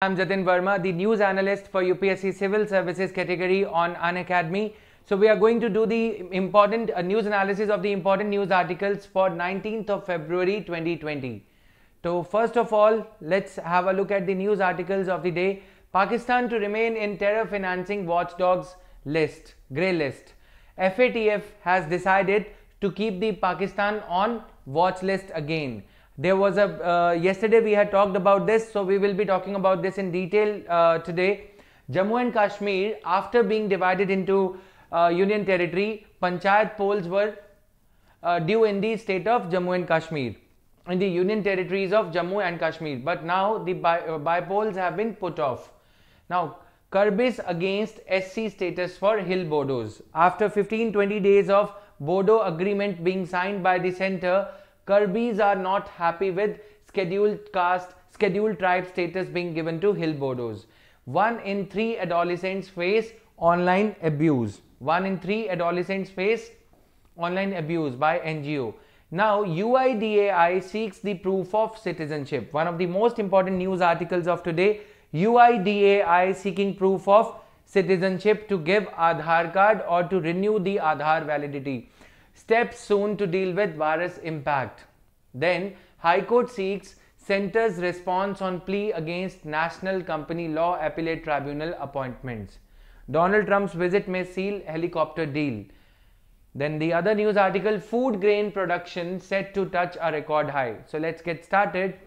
I'm Jatin Verma, the news analyst for UPSC Civil Services category on Anacademy. So we are going to do the important uh, news analysis of the important news articles for 19th of February 2020. So first of all, let's have a look at the news articles of the day. Pakistan to remain in terror financing watchdogs list, grey list. FATF has decided to keep the Pakistan on watch list again there was a uh, yesterday we had talked about this so we will be talking about this in detail uh, today jammu and kashmir after being divided into uh, union territory panchayat polls were uh, due in the state of jammu and kashmir in the union territories of jammu and kashmir but now the bi uh, bipoles have been put off now Karbis against SC status for Hill Bodos. After 15-20 days of Bodo agreement being signed by the center, Kirby's are not happy with scheduled caste, scheduled tribe status being given to Hilbodos. One in three adolescents face online abuse. One in three adolescents face online abuse by NGO. Now, UIDAI seeks the proof of citizenship. One of the most important news articles of today, UIDAI seeking proof of citizenship to give Aadhaar card or to renew the Aadhaar validity. Steps soon to deal with virus impact. Then High Court seeks center's response on plea against National Company Law Appellate Tribunal appointments. Donald Trump's visit may seal helicopter deal. Then the other news article, food grain production set to touch a record high. So let's get started.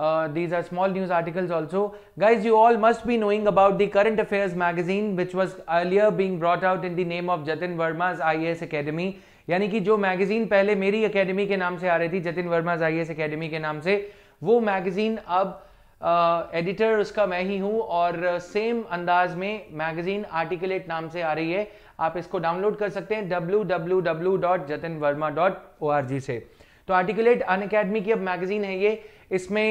Uh, these are small news articles also. Guys, you all must be knowing about the Current Affairs magazine, which was earlier being brought out in the name of Jatin Verma's IAS Academy. यानी कि जो magazine पहले मेरी academy के नाम से आ रही थी Jatin Verma's I S academy के नाम से वो मैगजीन अब एडिटर uh, उसका मैं ही हूँ और सेम uh, अंदाज में मैगजीन आर्टिकुलेट नाम से आ रही है आप इसको डाउनलोड कर सकते हैं डब्ल्यू से तो आर्टिकुलेट अन अकेडमी की अब मैगजीन है ये इसमें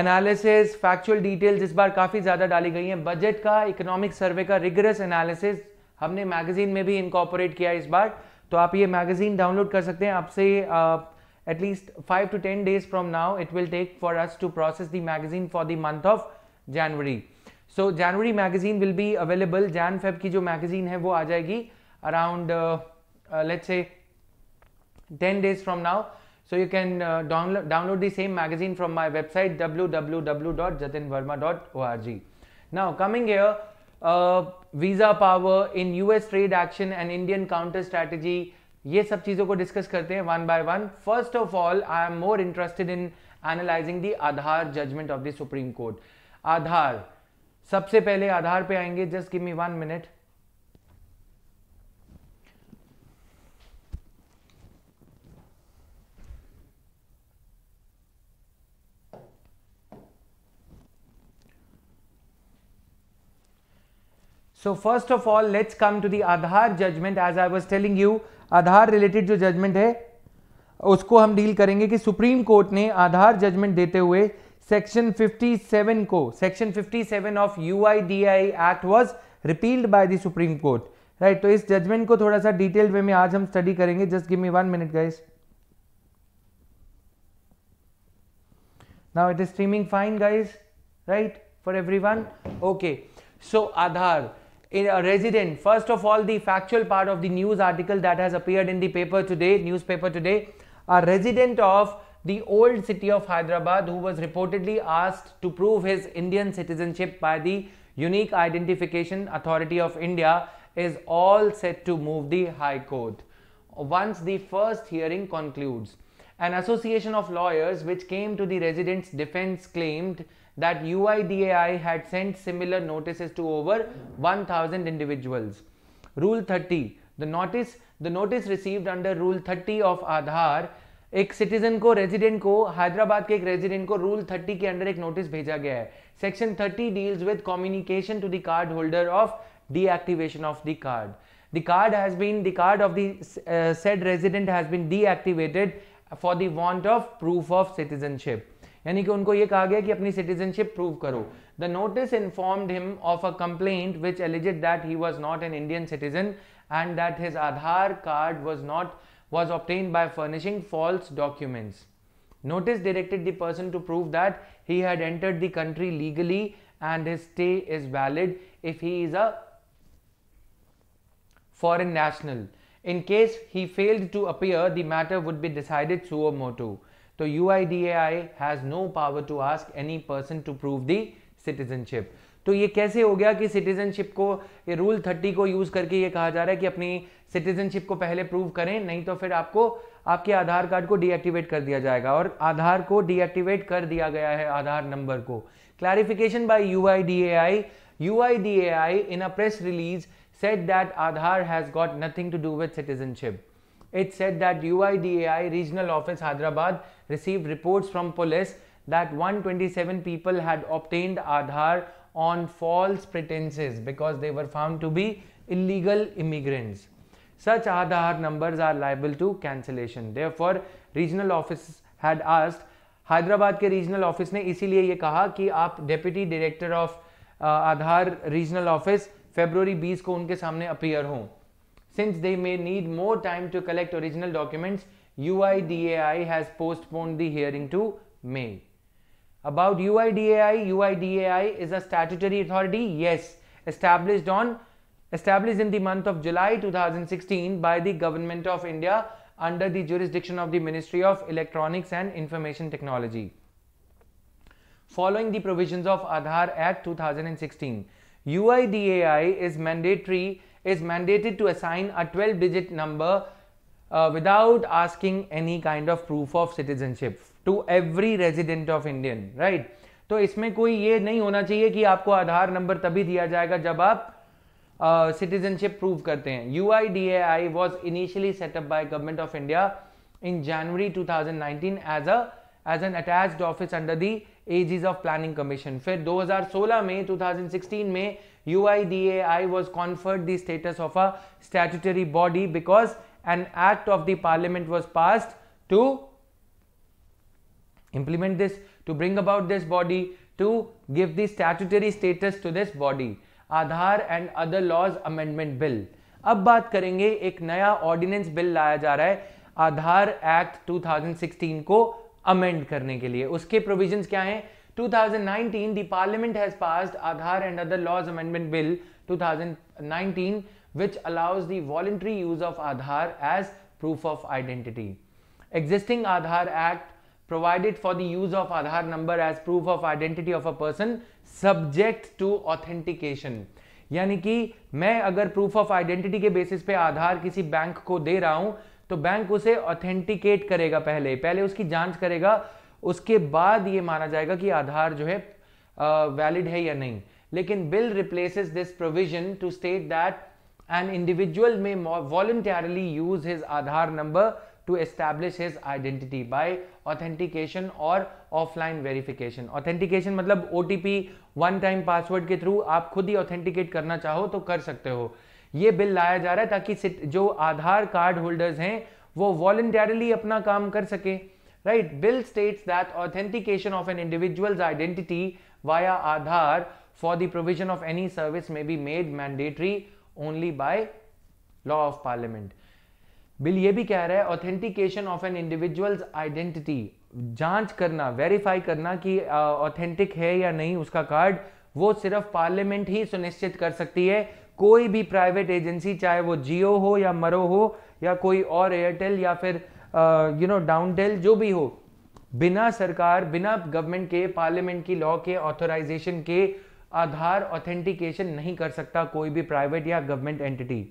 एनालिसिस फैक्चुअल डिटेल्स इस बार काफ़ी ज़्यादा डाली गई हैं बजट का इकोनॉमिक सर्वे का रिगरस एनालिसिस हमने मैगजीन में भी इनकॉपोरेट किया इस बार तो आप ये मैगजीन डाउनलोड कर सकते हैं आपसे at least five to ten days from now it will take for us to process the magazine for the month of January so January magazine will be available Jan Feb की जो magazine है वो आ जाएगी around let's say ten days from now So you can uh, download, download the same magazine from my website www.jatinverma.org. Now coming here, uh, visa power in US trade action and Indian counter strategy ये सब चीज़ों को discuss करते हैं one by one first of all I am more interested in analysing the Aadhaar judgment of the supreme Court Aadhaar सबसे पहले आधार पे आएंगे just give me one minute so first of all let's come to the Aadhaar judgment as I was telling you Aadhaar related जो judgement है उसको हम deal करेंगे कि सुप्रीम कोर्ट ने आधार जजमेंट देते हुए सेक्शन 57 को section 57 of you I D I act was repealed by the supreme Court right तो इस जजमेंट को थोड़ा सा डिटेल वे में आज हम स्टडी करेंगे just give me one minute guys now it is streaming fine guys right for everyone okay so Aadhaar in a resident first of all the factual part of the news article that has appeared in the paper today newspaper today a resident of the old city of hyderabad who was reportedly asked to prove his indian citizenship by the unique identification authority of india is all set to move the high court once the first hearing concludes an association of lawyers which came to the resident's defense claimed that UIDAI had sent similar notices to over 1000 individuals. Rule 30 the notice the notice received under rule 30 of Aadhaar एक citizen को resident, को Hyderabad, के resident, resident Rule 30 के under एक notice भेजा गया है section 30 deals with communication to the card holder of deactivation of the card. The card has been, the card of the uh, said resident has been deactivated for the want of proof of citizenship. यानी कि उनको ये कहा गया कि अपनी citizenship prove करो the notice informed him of a complaint which alleged that he was not an Indian citizen and that his Aadhaar card was not was obtained by furnishing false documents notice directed the person to prove that he had entered the country legally and his stay is valid if he is a foreign national in case he failed to appear the matter would be decided सुअ तो I has no power to ask any person to prove the citizenship तो ये कैसे हो गया कि citizenship को ये रूल थर्टी को यूज करके ये कहा जा रहा है कि अपनी सिटीजनशिप को पहले प्रूव करें नहीं तो फिर आपको आपके आधार कार्ड को डीएक्टिवेट कर दिया जाएगा और आधार को डीएक्टिवेट कर दिया गया है आधार नंबर को clarification by A I in a press release said that Aadhaar has got nothing to do with citizenship it said that U I D A I regional office Hyderabad received reports from police that 127 people had obtained Aadhaar on false pretenses because they were found to be illegal immigrants. Such Aadhaar numbers are liable to cancellation. Therefore, regional office had asked Hyderabad ke regional office ne ने ye kaha ki aap deputy director of of Aadhaar regional office February 20 ko unke samne appear ho. Since they may need more time to collect original documents, UIDAI has postponed the hearing to May. About UIDAI, UIDAI is a statutory authority, yes, established on established in the month of July 2016 by the Government of India under the jurisdiction of the Ministry of Electronics and Information Technology. Following the provisions of Aadhaar Act 2016, UIDAI is mandatory is mandated to assign a 12 digit number uh, without asking any kind of proof of citizenship to every resident of Indian, right? तो इसमें कोई ये नहीं होना चाहिए कि आपको आधार number तभी दिया जाएगा जब आप सिटीजनशिप uh, प्रूव करते हैं U I D A I was initially set up by government of India in January 2019 as a as an attach office under the aegis of planning commission फिर 2016 में 2016 में U I D A I was conferred the status of a statutory body because an act of the parliament was passed to implement this, to bring about this body, to give the statutory status to this body. Aadhaar and other laws amendment bill अब बात करेंगे एक नया ordinance bill लाया जा रहा है आधार act 2016 को अमेंड करने के लिए उसके प्रोविजंस क्या हैं 2019 the Parliament has passed Aadhaar and other laws amendment bill 2019 which allows the voluntary use of Aadhaar as proof of identity. Existing Aadhaar Act provided for the use of Aadhaar number as proof of identity of a person subject to authentication. यानी कि मैं अगर proof of identity के basis पे आधार किसी bank को दे रहा हूं तो बैंक उसे ऑथेंटिकेट करेगा पहले पहले उसकी जांच करेगा उसके बाद ये माना जाएगा कि आधार जो है वैलिड है या नहीं लेकिन bill replaces this provision to state that an individual may voluntarily use his Aadhaar number to establish his identity by authentication और offline verification. Authentication मतलब OTP one time password के through आप खुद ही authenticate करना चाहो तो कर सकते हो ये बिल लाया जा रहा है ताकि जो आधार कार्ड होल्डर्स हैं वो वॉलेंटरली अपना काम कर सके right bill states that authentication of an individual's identity via Aadhaar for the provision of any service may be made mandatory only by law of Parliament bill ये भी कह रहा है authentication of an individual's identity जांच करना verify करना कि authentic uh, है या नहीं उसका कार्ड वो सिर्फ पार्लियामेंट ही सुनिश्चित कर सकती है कोई भी प्राइवेट एजेंसी चाहे वो जियो हो या मरो हो या कोई और एयरटेल या फिर यू नो डाउनटेल जो भी हो बिना सरकार बिना गवर्नमेंट के पार्लियामेंट की लॉ के ऑथोराइजेशन के आधार ऑथेंटिकेशन नहीं कर सकता कोई भी प्राइवेट या गवर्नमेंट एंटिटी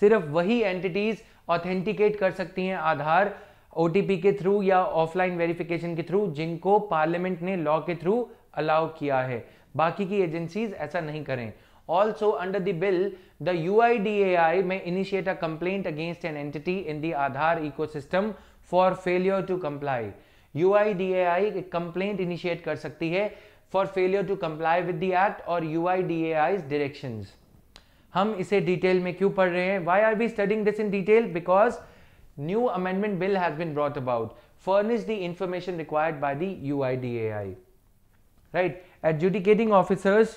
सिर्फ वही एंटिटीज ऑथेंटिकेट कर सकती हैं आधार ओटीपी के थ्रू या ऑफलाइन वेरिफिकेशन के थ्रू जिनको पार्लियामेंट ने लॉ के थ्रू अलाउ किया है बाकी की एजेंसीज ऐसा नहीं करें ऑल्सो अंडर दिल the U I D A I में initiate a complaint against an entity in the Aadhaar ecosystem for failure to comply U I D A I complaint initiate कर सकती है for failure to comply with the act or UIDAI's directions. हम इसे detail में क्यों पढ़ रहे हैं why are we studying this in detail because new amendment bill has been brought about furnish the information required by the U I D A I right adjudicating officers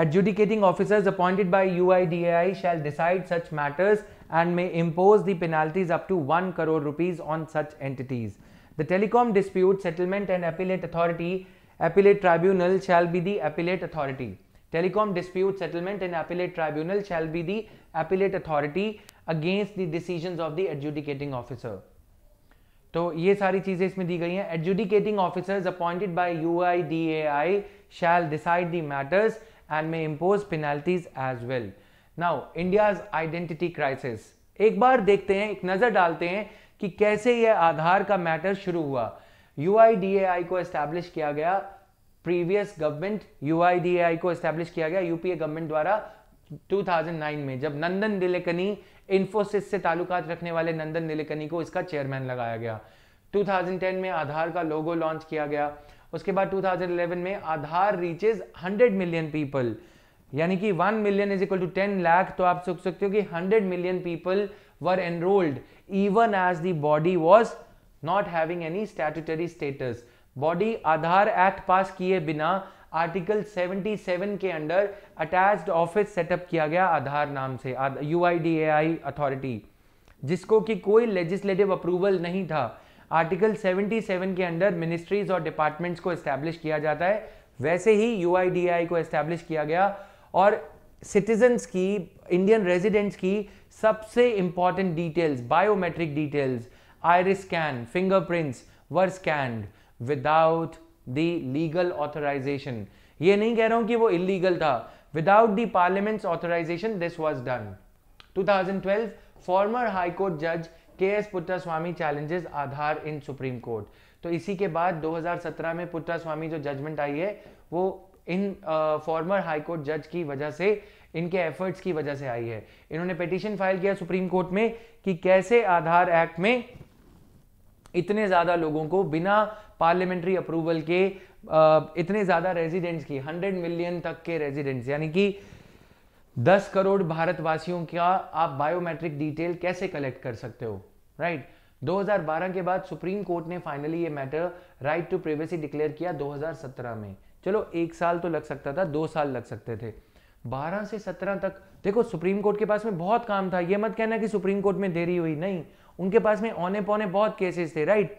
adjudicating officers appointed by UIDAI shall decide such matters and may impose the penalties up to 1 crore rupees on such entities. The Telecom Dispute Settlement and Appellate Authority Appellate Tribunal shall be the appellate authority. Telecom Dispute Settlement and Appellate Tribunal shall be the appellate authority against the decisions of the adjudicating officer. तो ये सारी चीजें इसमें दी गई हैं adjudicating officers appointed by UIDAI shall decide the matters and may impose penalties as well now India's identity crisis एक बार देखते हैं एक नजर डालते हैं कि कैसे यह आधार का मैटर शुरू हुआ यू को एस्टैब्लिश किया गया प्रीवियस गवर्नमेंट यू को एस्टैब्लिश किया गया यूपीए गवर्नमेंट द्वारा 2009 में जब नंदन दिलेकनी इन्फोसिस से ताल्लुकात रखने वाले नंदन दिलेकनी को इसका चेयरमैन लगाया गया 2010 में आधार का लोगो लॉन्च किया गया उसके बाद 2011 में आधार रीचेज 100 मिलियन पीपल यानी कि 1 million is equal to 10 lakh तो आप सोच सकते हो कि 100 million people were enrolled even as the body was not having any statutory status body Aadhaar act pass किए बिना आर्टिकल 77 के अंडर अटैच्ड ऑफिस सेटअप किया गया आधार नाम से यू अथॉरिटी जिसको कि कोई लेजिस्लेटिव अप्रूवल नहीं था आर्टिकल 77 के अंडर मिनिस्ट्रीज और डिपार्टमेंट्स को एस्टैब्लिश किया जाता है वैसे ही यू को एस्टैब्लिश किया गया और सिटीजन्स की इंडियन रेजिडेंट्स की सबसे important details biometric details iris scan fingerprints were scan without the legal authorisation ये नहीं कह रहा हूं कि वो इलीगल था without the Parliament's authorisation this was done two thousand twelve former high court जज K S Puttaswamy challenges Aadhaar in Supreme Court तो इसी के बाद दो हजार सत्रह में पुत्रास्वामी जो जजमेंट आई है वो इन फॉर्मर हाईकोर्ट जज की वजह से इनके एफर्ट्स की वजह से आई है इन्होंने पिटिशन फाइल किया सुप्रीम कोर्ट में कि कैसे आधार एक्ट में इतने ज़्यादा लोगों को बिना पार्लियामेंट्री अप्रूवल के इतने ज़्यादा रेजिडेंट्स की हंड्रेड मिलियन तक के रेजिडेंट्स यानी कि दस करोड़ भारतवासियों का आप बायोमेट्रिक डिटेल कैसे कलेक्ट कर सकते हो राइट right? 2012 के बाद सुप्रीम कोर्ट ने फाइनली ये matter right to privacy declare किया 2017 में चलो एक साल तो लग सकता था दो साल लग सकते थे बारह से सत्रह तक देखो सुप्रीम कोर्ट के पास में बहुत काम था यह मत कहना कि सुप्रीम कोर्ट में देरी हुई नहीं उनके पास में औने पौने बहुत केसेस थे राइट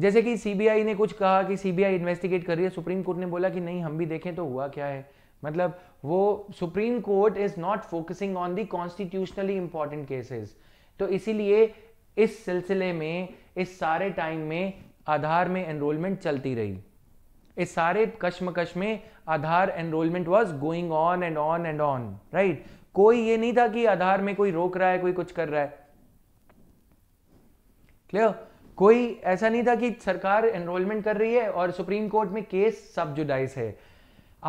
जैसे कि सीबीआई ने कुछ कहा कि सीबीआई इन्वेस्टिगेट कर रही है सुप्रीम कोर्ट ने बोला कि नहीं हम भी देखें तो हुआ क्या है मतलब वो Supreme Court is not focusing on the constitutionally important cases तो इसीलिए इस सिलसिले में इस सारे टाइम में आधार में एनरोलमेंट चलती रही इस सारे कश्मकश में Aadhaar enrolment was going on and on and on right कोई ये नहीं था कि आधार में कोई रोक रहा है कोई कुछ कर रहा है क्लियर कोई ऐसा नहीं था कि सरकार एनरोलमेंट कर रही है और सुप्रीम कोर्ट में केस सब जुडाइस है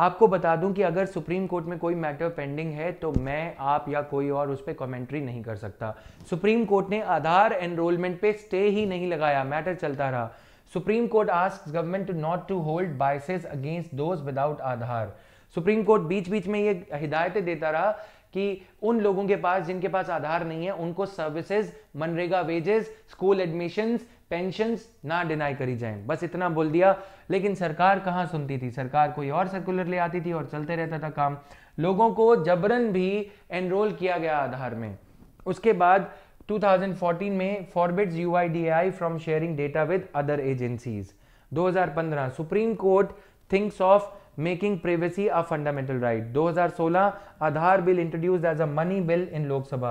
आपको बता दूं कि अगर सुप्रीम कोर्ट में कोई मैटर पेंडिंग है तो मैं आप या कोई और उस पर कॉमेंट्री नहीं कर सकता सुप्रीम कोर्ट ने आधार एनरोलमेंट पे स्टे ही नहीं लगाया मैटर चलता रहा Supreme Court ask government to not to hold biases against those Aadhaar Supreme Court बीच बीच में ये हिदायतें देता रहा कि उन लोगों के पास जिनके पास आधार नहीं है उनको services MNREGA wages school admission pension ना डिनाई करी जाए बस इतना बोल दिया लेकिन सरकार कहाँ सुनती थी सरकार कोई और सर्कुलर ले आती थी और चलते रहता था काम लोगों को जबरन भी एनरोल किया गया आधार में उसके बाद 2014 में forbids you from sharing data with other agencies 2015 supreme court thinks of making privacy a fundamental right 2016 Aadhaar bill introduce as a money bill in Lok Sabha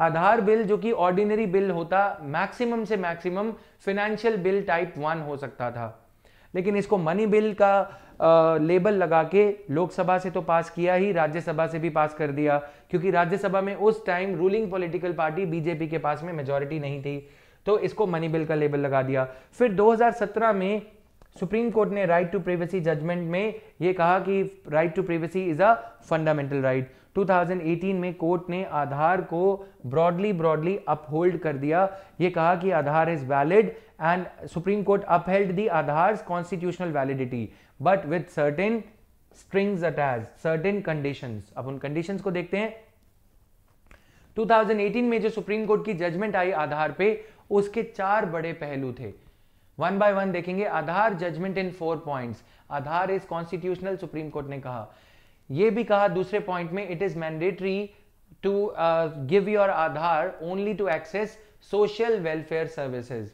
Aadhaar bill जो कि ऑर्डिनरी बिल होता मैक्सिमम से maximum financial bill type one हो सकता था लेकिन इसको money bill का लेबल लगा के लोकसभा से तो पास किया ही राज्यसभा से भी पास कर दिया क्योंकि राज्यसभा में उस time ruling political party BJP के पास में मेजोरिटी नहीं थी तो इसको मनी बिल का लेबल लगा दिया फिर 2017 में सुप्रीम कोर्ट ने राइट टू प्राइवेसी जजमेंट में यह कहा कि right to privacy is a fundamental right 2018 में कोर्ट ने आधार को ब्रॉडली ब्रॉडली अपहोल्ड कर दिया ये कहा कि Aadhaar is valid and supreme court upheld the Aadhaar constitutional validity but with certain strings attach certain conditions अब उन कंडीशंस को देखते हैं 2018 में जो सुप्रीम कोर्ट की जजमेंट आई आधार पे उसके चार बड़े पहलू थे वन बाय वन देखेंगे Aadhaar judgment in four points Aadhaar is constitutional supreme court ने कहा यह भी कहा दूसरे पॉइंट में it is mandatory to give your Aadhaar only to access social welfare services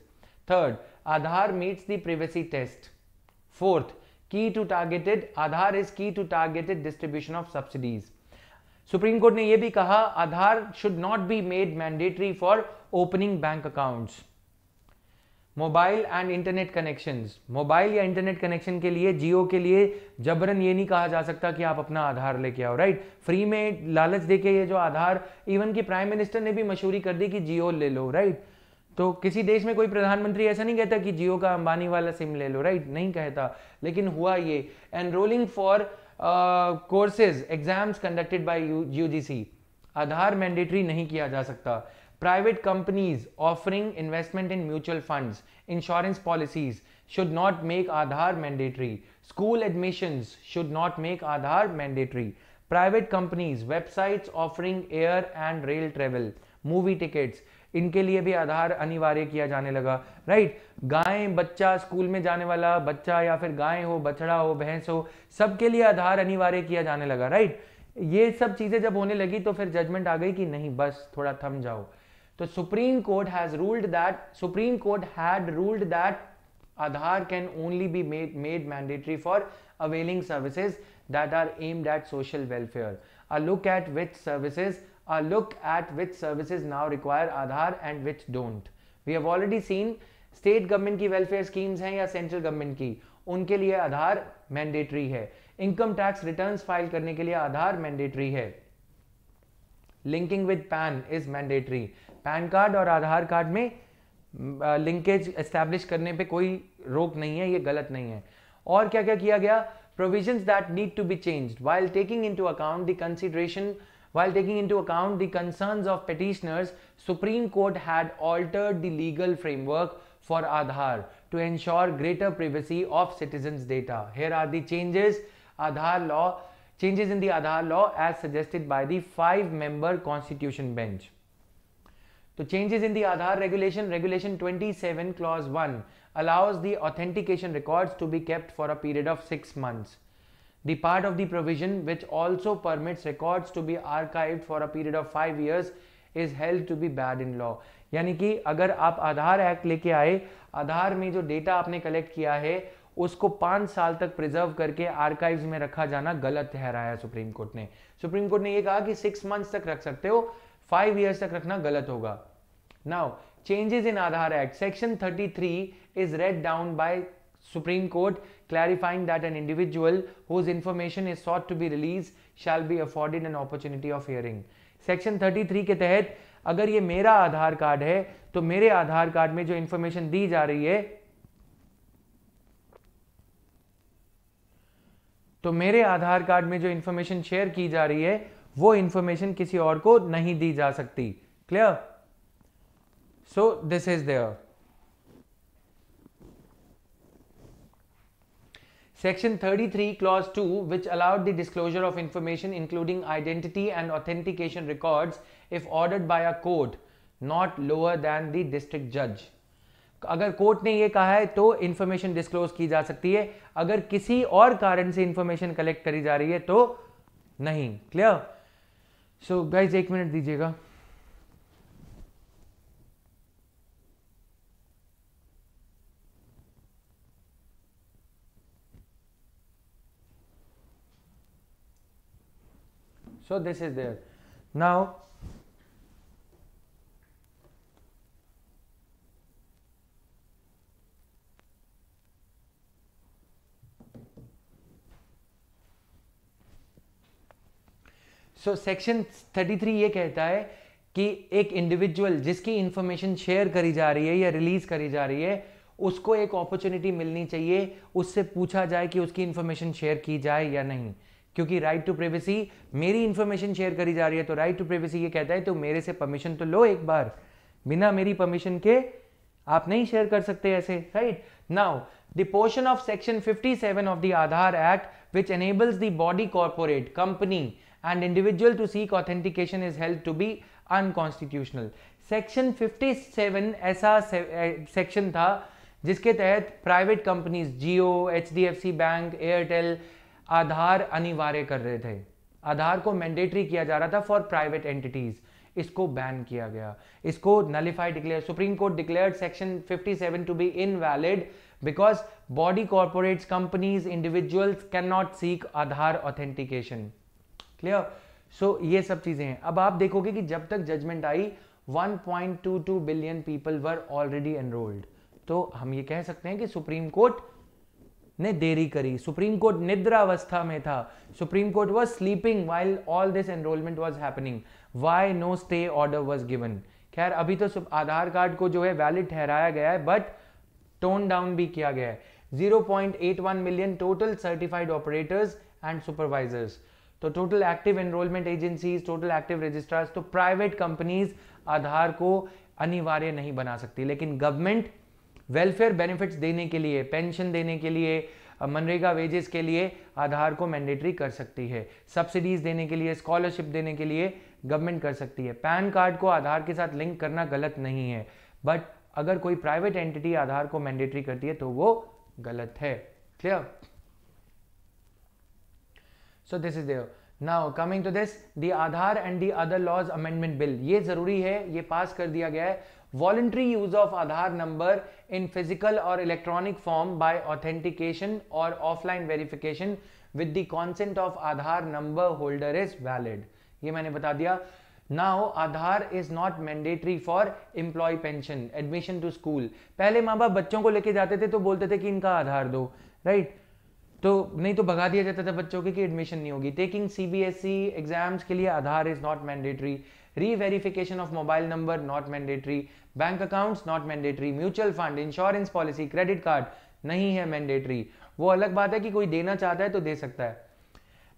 third Aadhaar meets the privacy test fourth key to targeted Aadhaar is key to targeted distribution of subsidies supreme court ने यह भी कहा Aadhaar should not be made mandatory for opening bank accounts mobile and internet connection mobile या internet connection के लिए जियो के लिए जबरन ये नहीं कहा जा सकता कि आप अपना आधार लेके आओ राइट फ्री में लालच देके ये जो आधार इवन की प्राइम मिनिस्टर ने भी मशहूरी कर दी कि जियो ले लो राइट तो किसी देश में कोई प्रधानमंत्री ऐसा नहीं कहता कि जियो का अंबानी वाला सिम ले लो राइट नहीं कहता लेकिन हुआ ये enrolling for courses exams conducted by U G Aadhaar mandatory नहीं किया जा सकता private companies offering investment in mutual fund insurance policies should not make Aadhaar mandatory school admission should not make Aadhaar mandatory private companies websites offering air and rail travel movie tickets इनके लिए भी आधार अनिवार्य किया जाने लगा राइट गाय बच्चा school में जाने वाला बच्चा या फिर गाय हो बछड़ा हो भैंस हो सबके लिए आधार अनिवार्य किया जाने लगा राइट ये सब चीजें जब होने लगी तो फिर जजमेंट आ गई कि नहीं बस थोड़ा थम जाओ तो supreme court has ruled that supreme court had ruled that Aadhaar can only be made made mandatory for availing services that are aimed at social welfare a look at which services a look at which services now require Aadhaar and which don't. We have already seen state government की welfare schemes हैं या central government की उनके लिए आधार mandatory है Income tax returns file करने के लिए आधार mandatory है Linking with PAN is mandatory. PAN card और आधार card में लिंकेज uh, एस्टैब्लिश करने पे कोई रोक नहीं है ये गलत नहीं है और क्या क्या किया गया provisions that need to be changed while taking into account the consideration While taking into account the concerns of petitioners, Supreme Court had altered the legal framework for Aadhaar to ensure greater privacy of citizens' data. Here are the changes Aadhaar law changes in the Aadhaar law as suggested by the five-member Constitution Bench. So changes in the Aadhaar regulation, regulation 27 clause 1 allows the authentication records to be kept for a period of 6 months. the part of the provision which also permits records to be archived for a period of five years is held to be bad in law यानी कि अगर आप आधार act लेके आए आधार में जो data आपने collect किया है उसको पाँच साल तक प्रिजर्व करके आर्काइव्स में रखा जाना गलत ठहराया सुप्रीम कोर्ट ने सुप्रीम कोर्ट ने ये कहा कि सिक्स मंथ्स तक रख सकते हो फाइव ईयर्स तक रखना गलत होगा now changes in Aadhaar Act. Section 33 is read down by Supreme Court clarifying that an individual whose information is sought to be released shall be afforded an opportunity of hearing Section 33 के तहत अगर ये मेरा आधार card है तो मेरे आधार card में जो इंफॉर्मेशन दी जा रही है तो मेरे आधार कार्ड में जो इंफॉर्मेशन शेयर की जा रही है वो इंफॉर्मेशन किसी और को नहीं दी जा सकती clear so this is there Section 33, Clause 2, which allowed the disclosure of information including identity and authentication records if ordered by a court not lower than the district judge. अगर कोर्ट ने ये कहा है तो इन्फॉर्मेशन डिस्क्लोज की जा सकती है अगर किसी और कारण से इंफॉर्मेशन कलेक्ट करी जा रही है तो नहीं क्लियर सो गाइज एक मिनट दीजिएगा So this is there. Now, so section 33 ये कहता है कि एक इंडिविजुअल जिसकी इंफॉर्मेशन शेयर करी जा रही है या रिलीज करी जा रही है उसको एक अपॉर्चुनिटी मिलनी चाहिए उससे पूछा जाए कि उसकी इंफॉर्मेशन शेयर की जाए या नहीं क्योंकि राइट टू प्राइवेसी मेरी इंफॉर्मेशन शेयर करी जा रही है तो राइट टू प्राइवेसी ये कहता है तो मेरे से परमिशन तो लो एक बार बिना मेरी परमिशन के आप नहीं शेयर कर सकते ऐसे right now the portion of section 57 seven of the Aadhaar act which enables the body corporate company and individual to seek authentication is held to be unconstitutional section 57 seven ऐसा सेक्शन था जिसके तहत private companies Jio H D F C bank Airtel Aadhaar अनिवार्य कर रहे थे आधार को mandatory किया जा रहा था फॉर प्राइवेट एंटिटीज इसको बैन किया गया इसको nullify declare supreme court declare section 57 to be invalid because body corporates companies individuals can not seek Aadhaar authentication clear so ये सब चीजें हैं अब आप देखोगे कि जब तक जजमेंट आई 1.22 billion people were already enrolled तो हम ये कह सकते हैं कि सुप्रीम कोर्ट ने देरी करी सुप्रीम कोर्ट निद्रावस्था में था supreme court was sleeping while all this enrolment was happening why no stay order was given खैर अभी तो आधार कार्ड को जो है वैलिड ठहराया गया है बट टोन डाउन भी किया गया है 0.81 million total certified operators and supervisors तो total active enrolment agencies total active registrars तो प्राइवेट कंपनीज आधार को अनिवार्य नहीं बना सकती लेकिन गवर्नमेंट वेलफेयर बेनिफिट्स देने के लिए पेंशन देने के लिए मनरेगा वेजेस के लिए आधार को मैंडेटरी कर सकती है सब्सिडीज देने के लिए स्कॉलरशिप देने के लिए गवर्नमेंट कर सकती है पैन कार्ड को आधार के साथ लिंक करना गलत नहीं है बट अगर कोई प्राइवेट एंटिटी आधार को मैंडेटरी करती है तो वो गलत है clear so this is there now coming to this the Aadhaar and the other laws amendment bill ये जरूरी है ये पास कर दिया गया है voluntary use of Aadhaar number in physical और इलेक्ट्रॉनिक फॉर्म बाय ऑथेंटिकेशन और offline verification with the consent of Aadhaar number holder is valid ये मैंने बता दिया now Aadhaar is not mandatory for employ pension admission to school पहले माँ बाप बच्चों को लेके जाते थे तो बोलते थे कि इनका आधार दो राइट right? तो नहीं तो भगा दिया जाता था बच्चों के कि एडमिशन नहीं होगी टेकिंग सीबीएसई एग्जाम्स के लिए Aadhaar is not mandatory reverification of mobile number not mandatory bank accounts not mandatory mutual fund insurance policy credit card नहीं है मैंडेटरी वो अलग बात है कि कोई देना चाहता है तो दे सकता है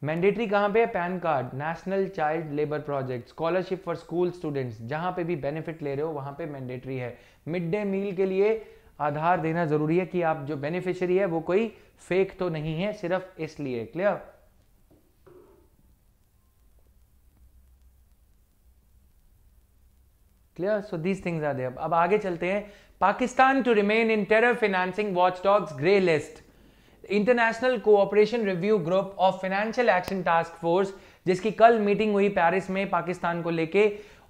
मैंडेटरी कहाँ पे है PAN card national child labour project scholarship for school students जहाँ पे भी बेनिफिट ले रहे हो वहाँ पे मैंडेटरी है मिड डे मील के लिए आधार देना जरूरी है कि आप जो बेनिफिशियरी है वो कोई फेक तो नहीं है सिर्फ इसलिए clear clear so these things are there अब आगे चलते हैं Pakistan to remain in terror financing watch dogs grey list international cooperation review group of financial action task force जिसकी कल मीटिंग हुई पेरिस में पाकिस्तान को लेके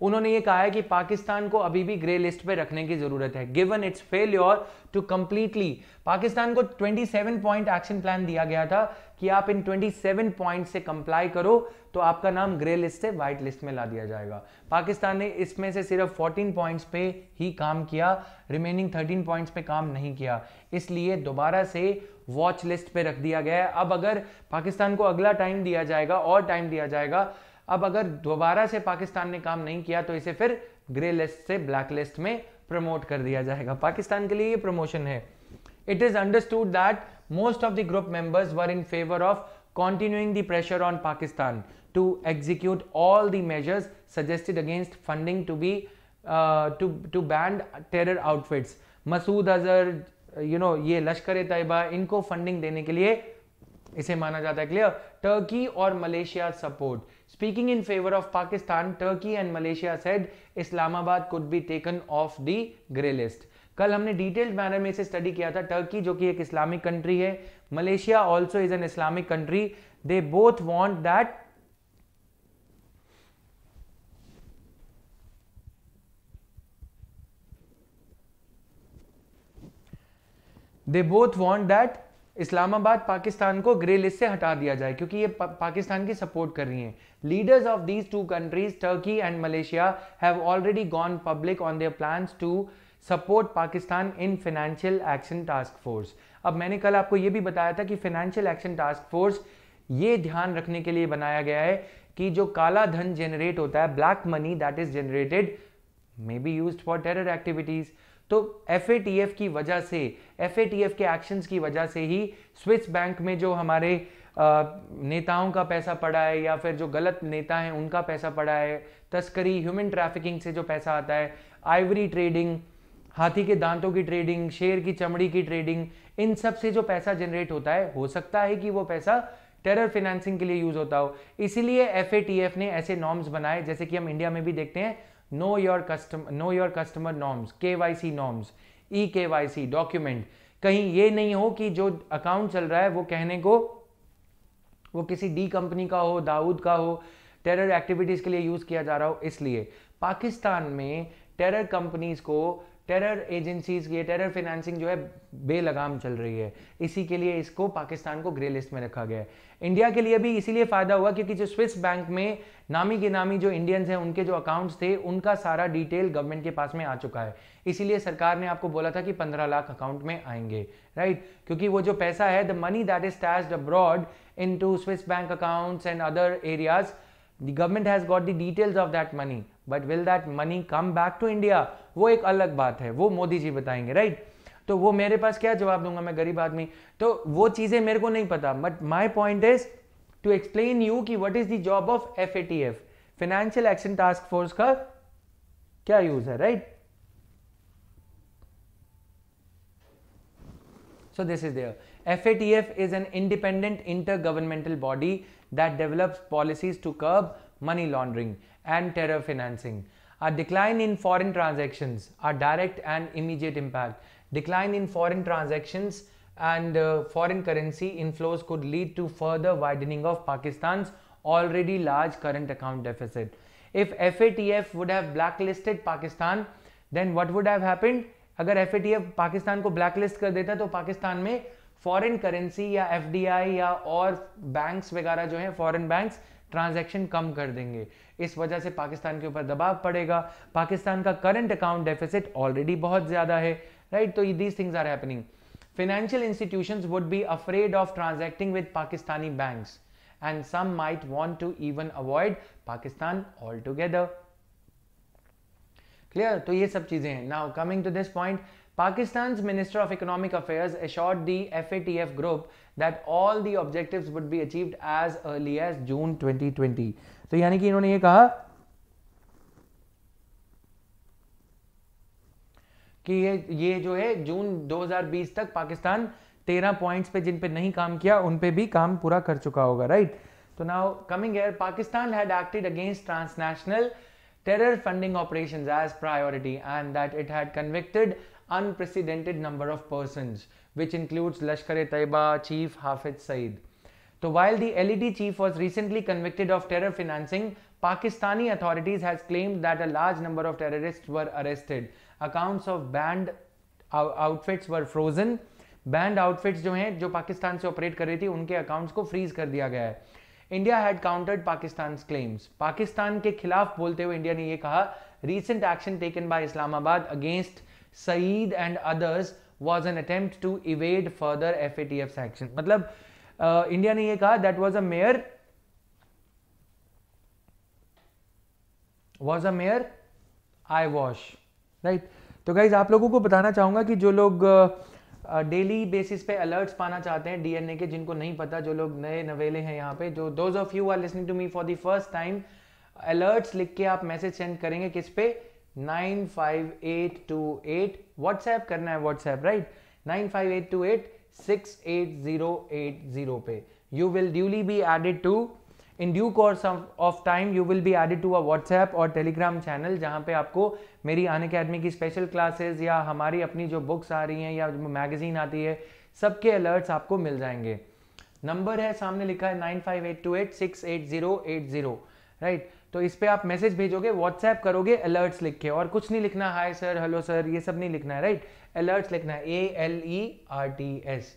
उन्होंने ये कहा है कि पाकिस्तान को अभी भी ग्रे लिस्ट पे रखने की जरूरत है given its failure to completely Pakistan को 27 पॉइंट एक्शन प्लान दिया गया था कि आप इन 27 पॉइंट से कंप्लाई करो तो आपका नाम ग्रे लिस्ट से व्हाइट लिस्ट में ला दिया जाएगा पाकिस्तान ने इसमें से सिर्फ 14 पॉइंट्स पे ही काम किया रिमेनिंग 13 पॉइंट्स पे काम नहीं किया इसलिए दोबारा से वॉच लिस्ट पे रख दिया गया है अब अगर पाकिस्तान को अगला टाइम दिया जाएगा और टाइम दिया जाएगा अब अगर दोबारा से पाकिस्तान ने काम नहीं किया तो इसे फिर ग्रे लिस्ट से ब्लैक लिस्ट में प्रमोट कर दिया जाएगा पाकिस्तान के लिए प्रमोशन है it is understood that most of the group members were in favour of continuing the pressure on Pakistan to execute all the measures suggested against funding to be to to banned terror outfits Masood Azhar you know ये लश्कर ए तयबा इनको funding देने के लिए इसे माना जाता है clear Turkey और Malaysia support speaking in favour of Pakistan Turkey and Malaysia said Islamabad could be taken off the grey list कल हमने डिटेल्ड मैनर में से स्टडी किया था टर्की जो कि एक इस्लामिक कंट्री है Malaysia also is an Islamic country they both want that they both want that Islamabad Pakistan को ग्रे लिस्ट से हटा दिया जाए क्योंकि ये पा, पाकिस्तान की सपोर्ट कर रही हैं leaders of these two countries Turkey and Malaysia have already gone public on their plan to support Pakistan in financial action task force अब मैंने कल आपको ये भी बताया था कि फाइनेंशियल एक्शन टास्क फोर्स ये ध्यान रखने के लिए बनाया गया है कि जो काला धन जनरेट होता है black money that is generated may be use for terror activities तो एफ की वजह से एफ के एक्शंस की वजह से ही स्विस बैंक में जो हमारे नेताओं का पैसा पड़ा है या फिर जो गलत नेता हैं उनका पैसा पड़ा है तस्करी ह्यूमन ट्रैफिकिंग से जो पैसा आता है आइवरी ट्रेडिंग हाथी के दांतों की ट्रेडिंग शेर की चमड़ी की ट्रेडिंग इन सब से जो पैसा जनरेट होता है हो सकता है कि वो पैसा टेरर फिनेंसिंग के लिए यूज होता हो इसीलिए एफ ने ऐसे नॉर्म्स बनाए जैसे कि हम इंडिया में भी देखते हैं know your customer norms K Y C norms E K Y C document कहीं ये नहीं हो कि जो अकाउंट चल रहा है वो कहने को वो किसी डी कंपनी का हो दाऊद का हो टेरर एक्टिविटीज़ के लिए यूज़ किया जा रहा हो इसलिए पाकिस्तान में टेरर कंपनीज़ को टेरर एजेंसीज ये टेरर फिनेंसिंग जो है बेलगाम चल रही है इसी के लिए इसको पाकिस्तान को ग्रे लिस्ट में रखा गया है इंडिया के लिए भी इसीलिए फायदा हुआ क्योंकि जो स्विस बैंक में नामी के नामी जो इंडियंस हैं उनके जो अकाउंट्स थे उनका सारा डिटेल गवर्नमेंट के पास में आ चुका है इसीलिए सरकार ने आपको बोला था कि पंद्रह लाख अकाउंट में आएंगे राइट क्योंकि वो जो पैसा है the money that is stashed abroad into Swiss bank accounts and other areas the government has got the details of that money but will that money come back to India वो एक अलग बात है वो मोदी जी बताएंगे right right? तो वो मेरे पास क्या जवाब दूंगा मैं गरीब आदमी तो वो चीजें मेरे को नहीं पता but my point is to explain you कि what is the job of F A T F financial action task force का क्या यूज है right right? So this is there. FATF is an independent intergovernmental body that develops policies to curb money laundering and terror financing. A decline in foreign transactions, a direct and immediate impact. Decline in foreign transactions and uh, foreign currency inflows could lead to further widening of Pakistan's already large current account deficit. If FATF would have blacklisted Pakistan, then what would have happened? अगर F Pakistan को ब्लैकलिस्ट कर देता है तो पाकिस्तान में foreign currency या F या और बैंक्स वगैरह जो है फॉरेन बैंक्स ट्रांजैक्शन कम कर देंगे इस वजह से पाकिस्तान के ऊपर दबाव पड़ेगा पाकिस्तान का करंट अकाउंट डेफिसिट ऑलरेडी बहुत ज़्यादा है राइट तो these things are happening financial institution would be afraid of transacting with Pakistani Pakistani and some might want to even avoid Pakistan altogether clear तो ये सब चीजें हैं now coming to this point Pakistan minister of economic Pakistan's Minister the F A T F group that all the objective would be be as early as June twenty twenty तो यानी कि इन्होंने ये कहा कि ये ये जो है जून 2020 तक पाकिस्तान 13 पॉइंट्स पे जिन पे नहीं काम किया उन पे भी काम पूरा कर चुका होगा राइट तो now coming here Pakistan had acted against transnational terror funding operations as priority and that it had convicted unprecedented number of persons, which includes Lashkar-e-Taiba chief Hafiz Saeed. So while the LED chief was recently convicted of terror financing, Pakistani authorities has claimed that a large number of terrorists were arrested. Accounts of banned outfits were frozen. Banned outfits जो हैं जो पाकिस्तान से operate कर रही थी उनके accounts को freeze कर दिया गया है India had countered Pakistan claims Pakistan के खिलाफ बोलते हुए इंडिया ने यह कहा recent action taken by Islamabad against Saeed and others was an attempt to evade further F A F section मतलब इंडिया ने यह कहा that was a mere was a mere eyewash right तो गाइज आप लोगों को बताना चाहूंगा कि जो लोग uh, डेली बेसिस पे अलर्ट्स पाना चाहते हैं डीएनए के जिनको नहीं पता जो लोग नए नवेले हैं यहाँ पे जो those of you are listening to me for the first time alerts लिख के आप मैसेज सेंड करेंगे किस पे nine five eight two eight WhatsApp करना है WhatsApp right nine five eight two eight six eight zero eight zero पे you will duly be added to in due course of time you will be added to a WhatsApp और Telegram channel जहाँ पे आपको मेरी अन Unacademy की special classes या हमारी अपनी जो बुक्स आ रही हैं या मैगजीन आती है सबके अलर्ट्स आपको मिल जाएंगे नंबर है सामने लिखा है nine five eight two eight six eight zero eight zero right तो इस पर आप मैसेज भेजोगे व्हाट्सएप करोगे अलर्ट्स लिख के और कुछ नहीं लिखना हाय सर हेलो सर ये सब नहीं लिखना है राइट अलर्ट्स लिखना है A L E R T S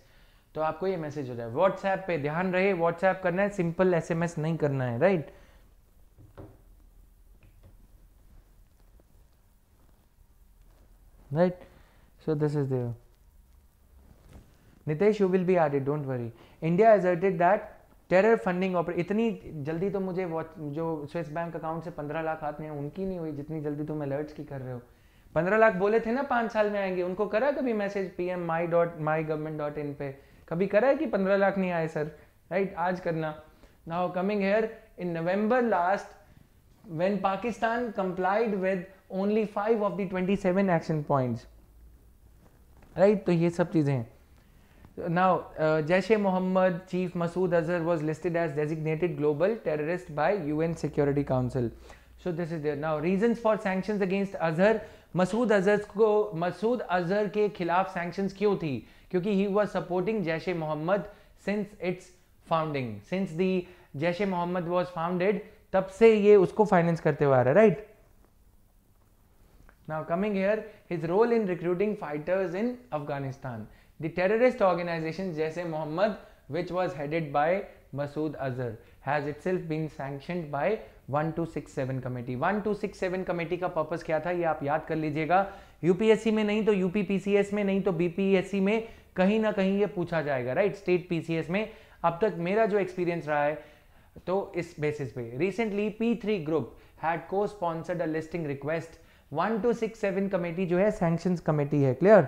तो आपको ये मैसेज हो जाए व्हाट्सएप पे ध्यान रहे व्हाट्सएप करना है सिंपल एसएमएस नहीं करना है right this is this Nitesh you will be will it don't worry India india asserted that terror funding ऑपर इतनी जल्दी तो मुझे जो स्विस बैंक अकाउंट से पंद्रह लाख आते हैं उनकी नहीं हुई जितनी जल्दी तुम अलर्ट्स की कर रहे हो पंद्रह लाख बोले थे ना पांच साल में आएंगे उनको करा कभी message PM my dot my government dot in पे कभी करा है कि पंद्रह लाख नहीं आए सर राइट आज करना now coming here in November last Pakistan complied with only five of of twenty seven action point right तो ये सब चीजें हैं now Jaish uh, e Mohammed chief Masood Azhar was listed as designated global terrorist by U N security council so this is there now reason for sanction against Azhar Masood Azhar को मसूद अजहर के खिलाफ sanction क्यों थी क्योंकि he was supporting Jaish Mohammed since it's founding since the Jaish Mohammed was founded तब से ये उसको फाइनेंस करते हुए आ रहा है right now coming here his role in recruiting fighters in Afghanistan the terrorist organization जैसे Mohammed which was headed by Masood Azhar has itself been sanction by one two six seven committee one two six seven committee का purpose क्या था ये आप याद कर लीजिएगा UPSC में नहीं तो यूपीपीसीएस में नहीं तो बीपीएससी में कहीं ना कहीं ये पूछा जाएगा राइट स्टेट पीसीएस में अब तक मेरा जो एक्सपीरियंस रहा है तो इस बेसिस पे recently P three group had को sponsored a listing request one two six seven committee जो है सैंक्शन कमेटी है clear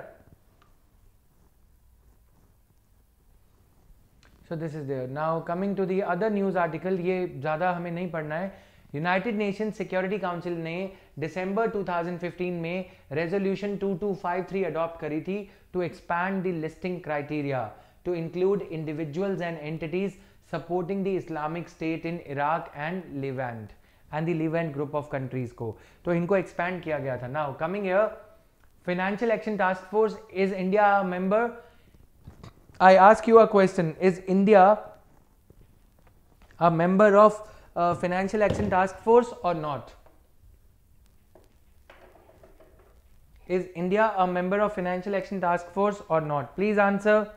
so this is there now coming to the other news article ये ज्यादा हमें नहीं पढ़ना है यूनाइटेड नेशन सिक्योरिटी काउंसिल ने दिसंबर 2015 में रेजोल्यूशन 2253 अडॉप्ट करी थी to expand the listing criteria to include individuals and entities supporting the Islamic State in Iraq and Levant and the Levant group of countries को तो इनको एक्सपैंड किया गया था now coming year financial action task force is India member I ask you a question is India a member of financial action task force और not Is India a member of Financial Action Task Force or not? Please answer.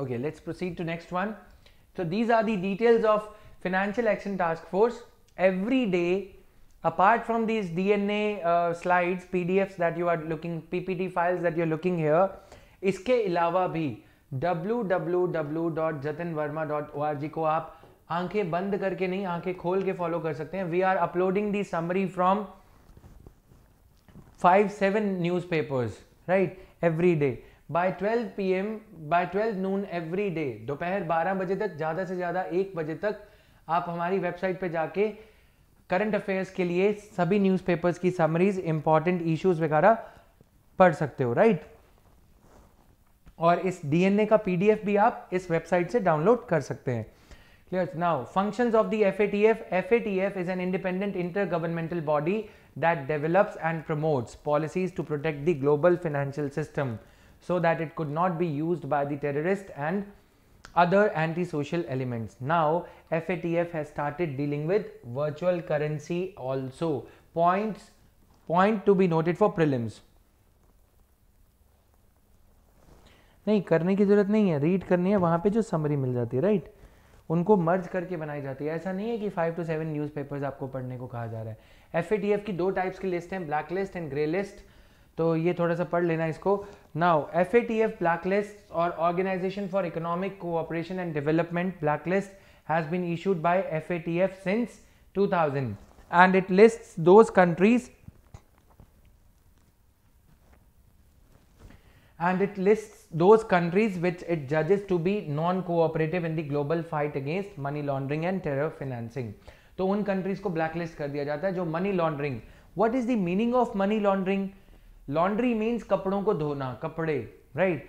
Okay, let's proceed to next one. So these are the details of Financial Action Task Force. Every day, apart from these DNA uh, slides, PDFs that you are looking, PPT files that you're looking here, इसके अलावा भी www.jatinverma.org को आप आंखें बंद करके नहीं आंखें खोल के फॉलो कर सकते हैं we are uploading the summary from five seven news papers right every day by P M by twelve noon every day दोपहर बारह बजे तक ज़्यादा से ज़्यादा एक बजे तक आप हमारी वेबसाइट पे जाके करंट अफेयर्स के लिए सभी न्यूज पेपर्स की समरीज इंपॉर्टेंट इश्यूज वगैरह पढ़ सकते हो राइट और इस डीएनए का पीडीएफ भी आप इस वेबसाइट से डाउनलोड कर सकते हैं Clear? Now, functions of the FATF. FATF is an independent intergovernmental body that develops and promotes policies to protect the global financial system so that it could not be used by the terrorist and other antisocial elements. Now, FATF has started dealing with virtual currency also. Points, point to be noted for prelims. नहीं करने की ज़रूरत नहीं है read करनी है वहाँ पे जो समरी मिल जाती है राइट उनको मर्ज करके बनाई जाती है ऐसा नहीं है कि फाइव टू सेवन न्यूज़पेपर्स आपको पढ़ने को कहा जा रहा है एफ की दो टाइप्स की लिस्ट हैं black list and grey list तो ये थोड़ा सा पढ़ लेना इसको now F A T F black list और organization for economic cooperation and development black list has been issued by F A T F since two thousand and it list those countries and it lists those countries which it judges to be non-cooperative in the global fight against money laundering and terror financing. तो उन countries को blacklist कर दिया जाता है जो money laundering. What is the meaning of money laundering? Laundry means कपड़ों को धोना कपड़े right?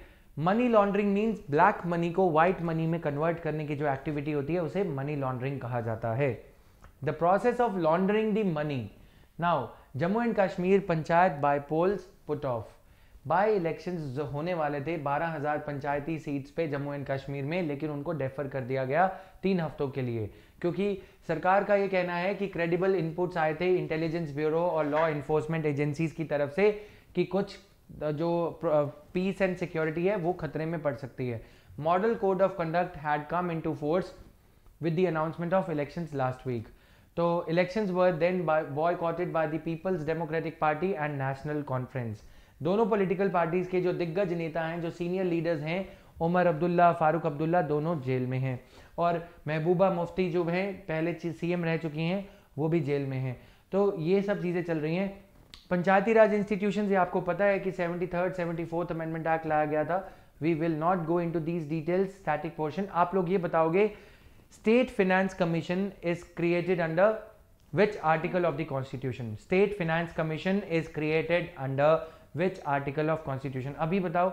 Money laundering means black money को व्हाइट मनी में कन्वर्ट करने की जो एक्टिविटी होती है उसे मनी लॉन्ड्रिंग कहा जाता है the process of laundering the money now Jammu and Kashmir panchayat by polls put off by election होने वाले थे 12,000 पंचायती सीट्स पे जम्मू एंड कश्मीर में लेकिन उनको डेफर कर दिया गया तीन हफ्तों के लिए क्योंकि सरकार का ये कहना है कि क्रेडिबल इनपुट्स आए थे इंटेलिजेंस ब्यूरो और लॉ इन्फोर्समेंट एजेंसीज की तरफ से कि कुछ जो पीस एंड सिक्योरिटी है वो खतरे में पड़ सकती है model code of conduct had come in to force with the announcement of election last week तो election were then boycotted by the Peoples Democratic Party and National Conference दोनों political parties के जो दिग्गज नेता हैं जो सीनियर लीडर्स हैं उमर अब्दुल्ला फारूक अब्दुल्ला दोनों जेल में हैं और महबूबा मुफ्ती जो हैं पहले सीएम रह चुकी हैं वो भी जेल में हैं तो ये सब चीज़ें चल रही हैं पंचायती राज इंस्टीट्यूशन से आपको पता है कि seventy third seventy fourth amendment act लाया गया था we will not go in to these details static portion आप लोग ये बताओगे state finance commission is created under which article of the constitution state finance commission is created under which article of constitution अभी बताओ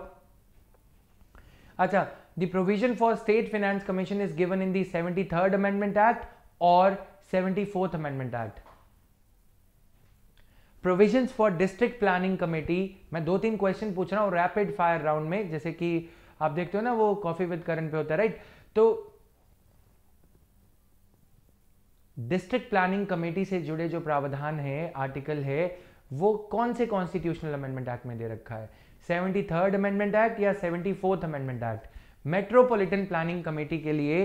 अच्छा the provision for state finance commission is given in the seventy third amendment act और seventy fourth amendment act provision for district planning committee मैं दो तीन question पूछ रहा हूं रैपिड फायर राउंड में जैसे कि आप देखते हो ना वो कॉफी विद करण पे होता है राइट तो डिस्ट्रिक्ट प्लानिंग कमेटी से जुड़े जो प्रावधान है आर्टिकल है वो कौन से कॉन्स्टिट्यूशनल अमेंडमेंट एक्ट में दे रखा है सेवेंटी थर्ड अमेंडमेंट एक्ट या seventy fourth amendment act metropolitan planning committee के लिए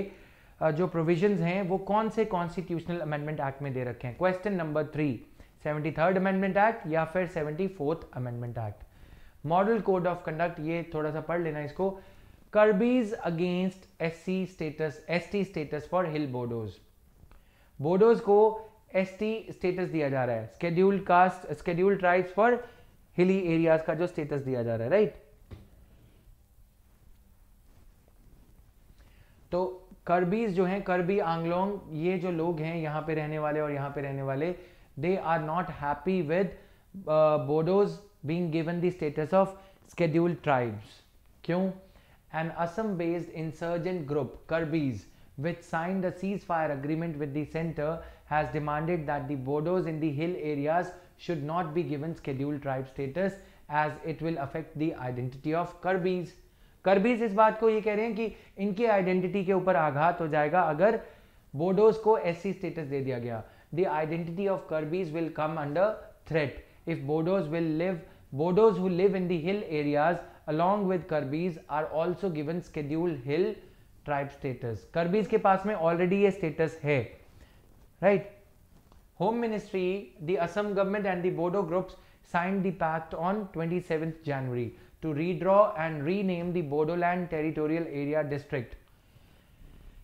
जो प्रोविजन हैं वो कौन से कॉन्स्टिट्यूशनल अमेंडमेंट एक्ट में दे रखे हैं question number three seventy third amendment act या फिर seventy fourth amendment act model code of conduct ये थोड़ा सा पढ़ लेना इसको Karbis against S C status S T status for hill Bodos Bodos को एस टी स्टेटस दिया जा रहा है schedule caste schedule tribes for hilly areas का जो स्टेटस दिया जा रहा है राइट तो करबीज जो हैं करबी आंगलोंग ये जो लोग हैं यहां पे रहने वाले और यहां पे रहने वाले they are not happy with Bodos being given the status of schedule tribes क्यों an Assam based insurgent group Karbis which sign the cease fire agreement with the centre has demanded that the Bodos in the hill areas should not be given scheduled tribe status as it will affect the identity of Karbis. Karbis इस बात को ये कह रहे हैं कि इनकी identity के ऊपर आघात हो जाएगा अगर Bodos को SC status दे दिया गया The identity of कर्बीज will come under threat if Bodos will live. Bodos who live in the hill areas along with Karbis are also given scheduled hill tribe status. Karbis के पास में already ये status है right. Home Ministry, the Assam government and the Bodo groups signed the pact on 27th January to redraw and rename the Bodoland Territorial Area District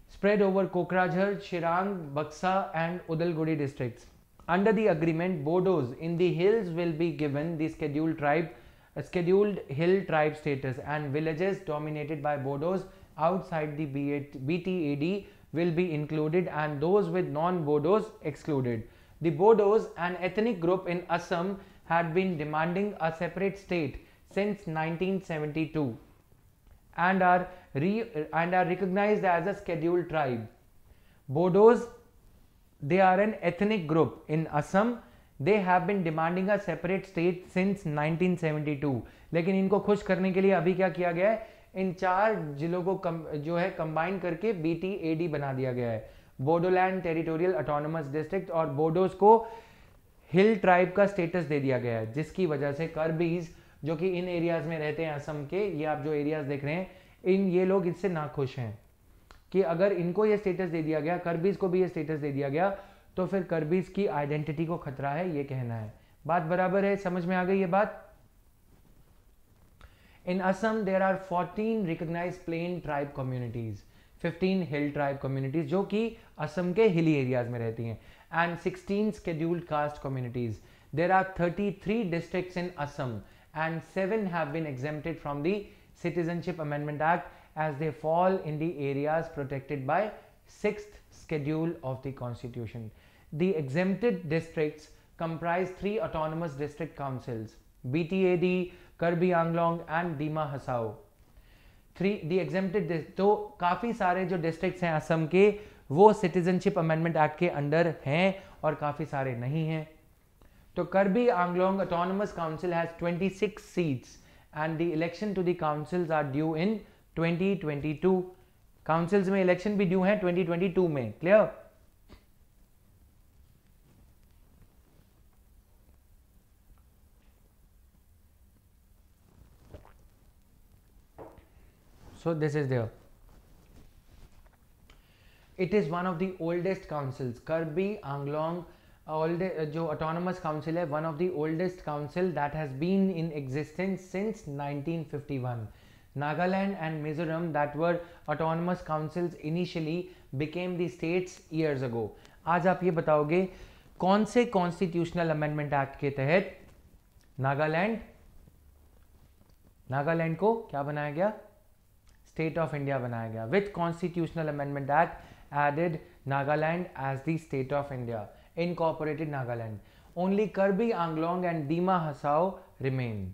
spread over Kokrajhar, chirang Baksa and Udalguri districts. Under the agreement, Bodos in the hills will be given the scheduled tribe, uh, scheduled hill tribe status and villages dominated by Bodos outside the BTAD will be included and those with non-Bodos excluded. The Bodos, an ethnic group in Assam, had been demanding a separate state since 1972 and are, and are recognized as a scheduled tribe. Bodos, they are an ethnic group in Assam. They have been demanding a separate state since 1972. लेकिन इनको खुश करने के लिए अभी क्या किया गया है इन चार जिलों को कम, जो है कंबाइन करके बीटीएडी बना दिया गया है बोडोलैंड टेरिटोरियल ऑटोनोमस डिस्ट्रिक्ट और बोडोस को हिल ट्राइब का स्टेटस दे दिया गया है जिसकी वजह से करबीज जो कि इन एरियाज में रहते हैं असम के ये आप जो एरियाज देख रहे हैं इन ये लोग इससे ना खुश हैं कि अगर इनको ये स्टेटस दे दिया गया करबीज को भी ये स्टेटस दे दिया गया तो फिर करबीज की आइडेंटिटी को खतरा है ये कहना है बात बराबर है समझ में आ गई ये बात In Assam, there are 14 recognized plain tribe communities, 15 hill tribe communities जो कि असम के hilly areas and 16 scheduled caste communities. There are 33 districts in Assam and 7 have been exempted from the Citizenship Amendment Act as they fall in the areas protected by 6th schedule of the constitution. The exempted districts comprise three autonomous district councils, BTAD, Karbi Anglong and Dima Hasao three the exempted तो काफ़ी सारे जो district हैं असम के वो citizenship amendment act के under हैं और काफ़ी सारे नहीं हैं तो Karbi Anglong autonomous council has 26 seats and the election to the councils are due in 2022 councils में इलेक्शन भी ड्यू है 2022 में clear so this is there it is one of the oldest councils kirby anglong old jo autonomous council hai one of the oldest council that has been in existence since 1951 Nagaland and Mizoram that were autonomous councils initially became the states years ago aaj aap ye bataoge कौन से constitutional amendment act के तहत नागालैंड नागालैंड को क्या बनाया गया state of India बनाया गया with with constitutional amendment act added Nagaland as the state of India incorporated Nagaland only Kirby Anglong and Dima Hasao remain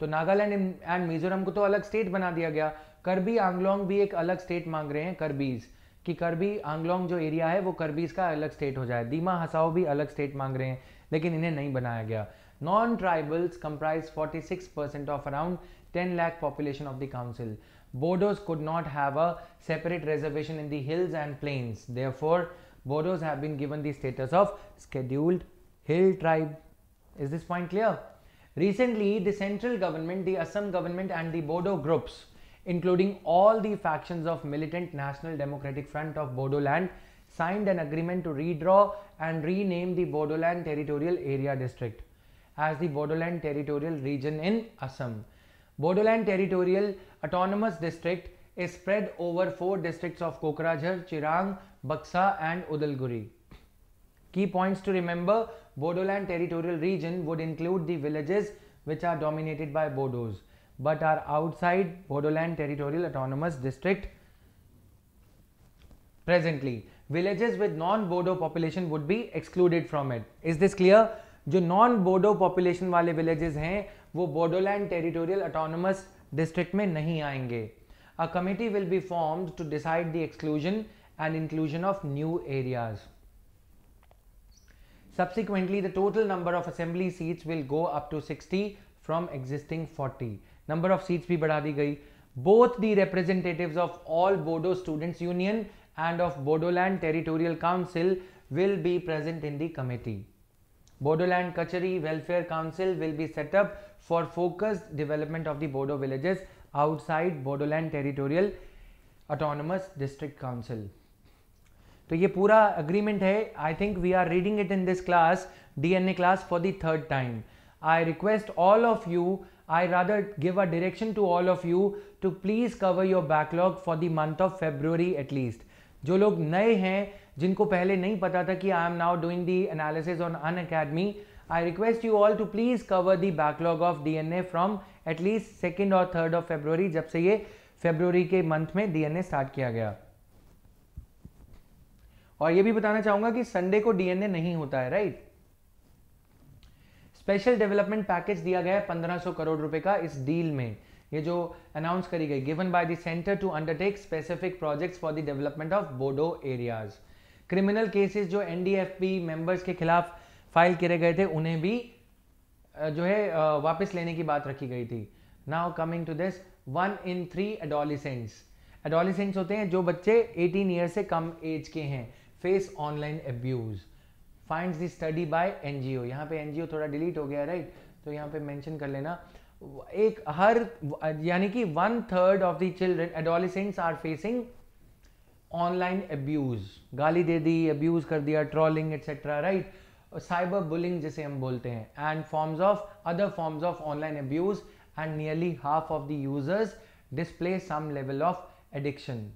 तो नागालैंड एंड मिजोरम को तो अलग स्टेट बना दिया गया करबी आंगलोंग भी एक अलग स्टेट मांग रहे हैं करबीज कि करबी आंगलोंग जो एरिया है वो करबीज का अलग स्टेट हो जाए दीमा हसाओ भी अलग स्टेट मांग रहे हैं लेकिन इन्हें नहीं बनाया गया non tribals comprise 46 percent of around 10 lakh population of the council Bodos could not have a separate reservation in the hills and plains. Therefore, Bodos have been given the status of scheduled hill tribe. Is this point clear? Recently, the central government, the Assam government and the Bodo groups, including all the factions of militant National Democratic Front of Bodoland, signed an agreement to redraw and rename the Bodoland Territorial Area District as the Bodoland Territorial Region in Assam. Bodoland Territorial autonomous district spread over four district of Kokrajhar Chirang Baksa and Udalguri key points to remember Bodoland territorial region would include the which are dominated by Bodos but are outside Bodoland territorial autonomous district presently villages with non Bodo population would be excluded from it is this clear जो non Bodo population वाले villages हैं वो Bodoland territorial autonomous district में नहीं आएंगे a committee will be formed to decide the exclusion and inclusion of new areas subsequently the total number of assembly seats will go up to 60 from existing 40 number of seats bhi badha di gayi both the representatives of all bodo students union and of bodoland territorial council will be present in the committee bodoland kachari welfare council will be set up for focused development of the Bodo villages outside Bodoland territorial autonomous District Council. तो ये पूरा agreement है I think we are reading it in this class D N A class for the third time I request all of you I rather give a direction to all of you to please cover your backlog for the month of February at least जो लोग नए हैं जिनको पहले नहीं पता था कि I am now doing the analysis on Unacademy I request you all to please cover the of of DNA from at least second और थर्ड ऑफ फेब्रुवरी जब से ये फेब्रुवरी के मंथ में डीएनए स्टार्ट किया गया और ये भी बताना चाहूंगा कि संडे को डीएनए नहीं होता है राइट स्पेशल डेवलपमेंट पैकेज दिया गया है 1500 करोड़ रुपए का इस डील में ये जो अनाउंस करी गई given by the centre to undertake specific projects for the development of Bodo areas criminal cases जो एनडीएफपी मेंबर्स के खिलाफ फाइल किए गए थे उन्हें भी जो है वापस लेने की बात रखी गई थी now coming to this one in three adolescents adolescents होते हैं जो बच्चे 18 ईयर से कम एज के हैं face online abuse find the study by NGO यहाँ पे एनजीओ थोड़ा डिलीट हो गया राइट तो यहाँ पे मेंशन कर लेना एक हर यानी कि one third of the children adolescents are facing online abuse गाली दे दी अब्यूज कर दिया trolling etcetera right cyber bullying जिसे हम बोलते हैं and forms of other forms of online abuse and nearly half of the users display some level of addiction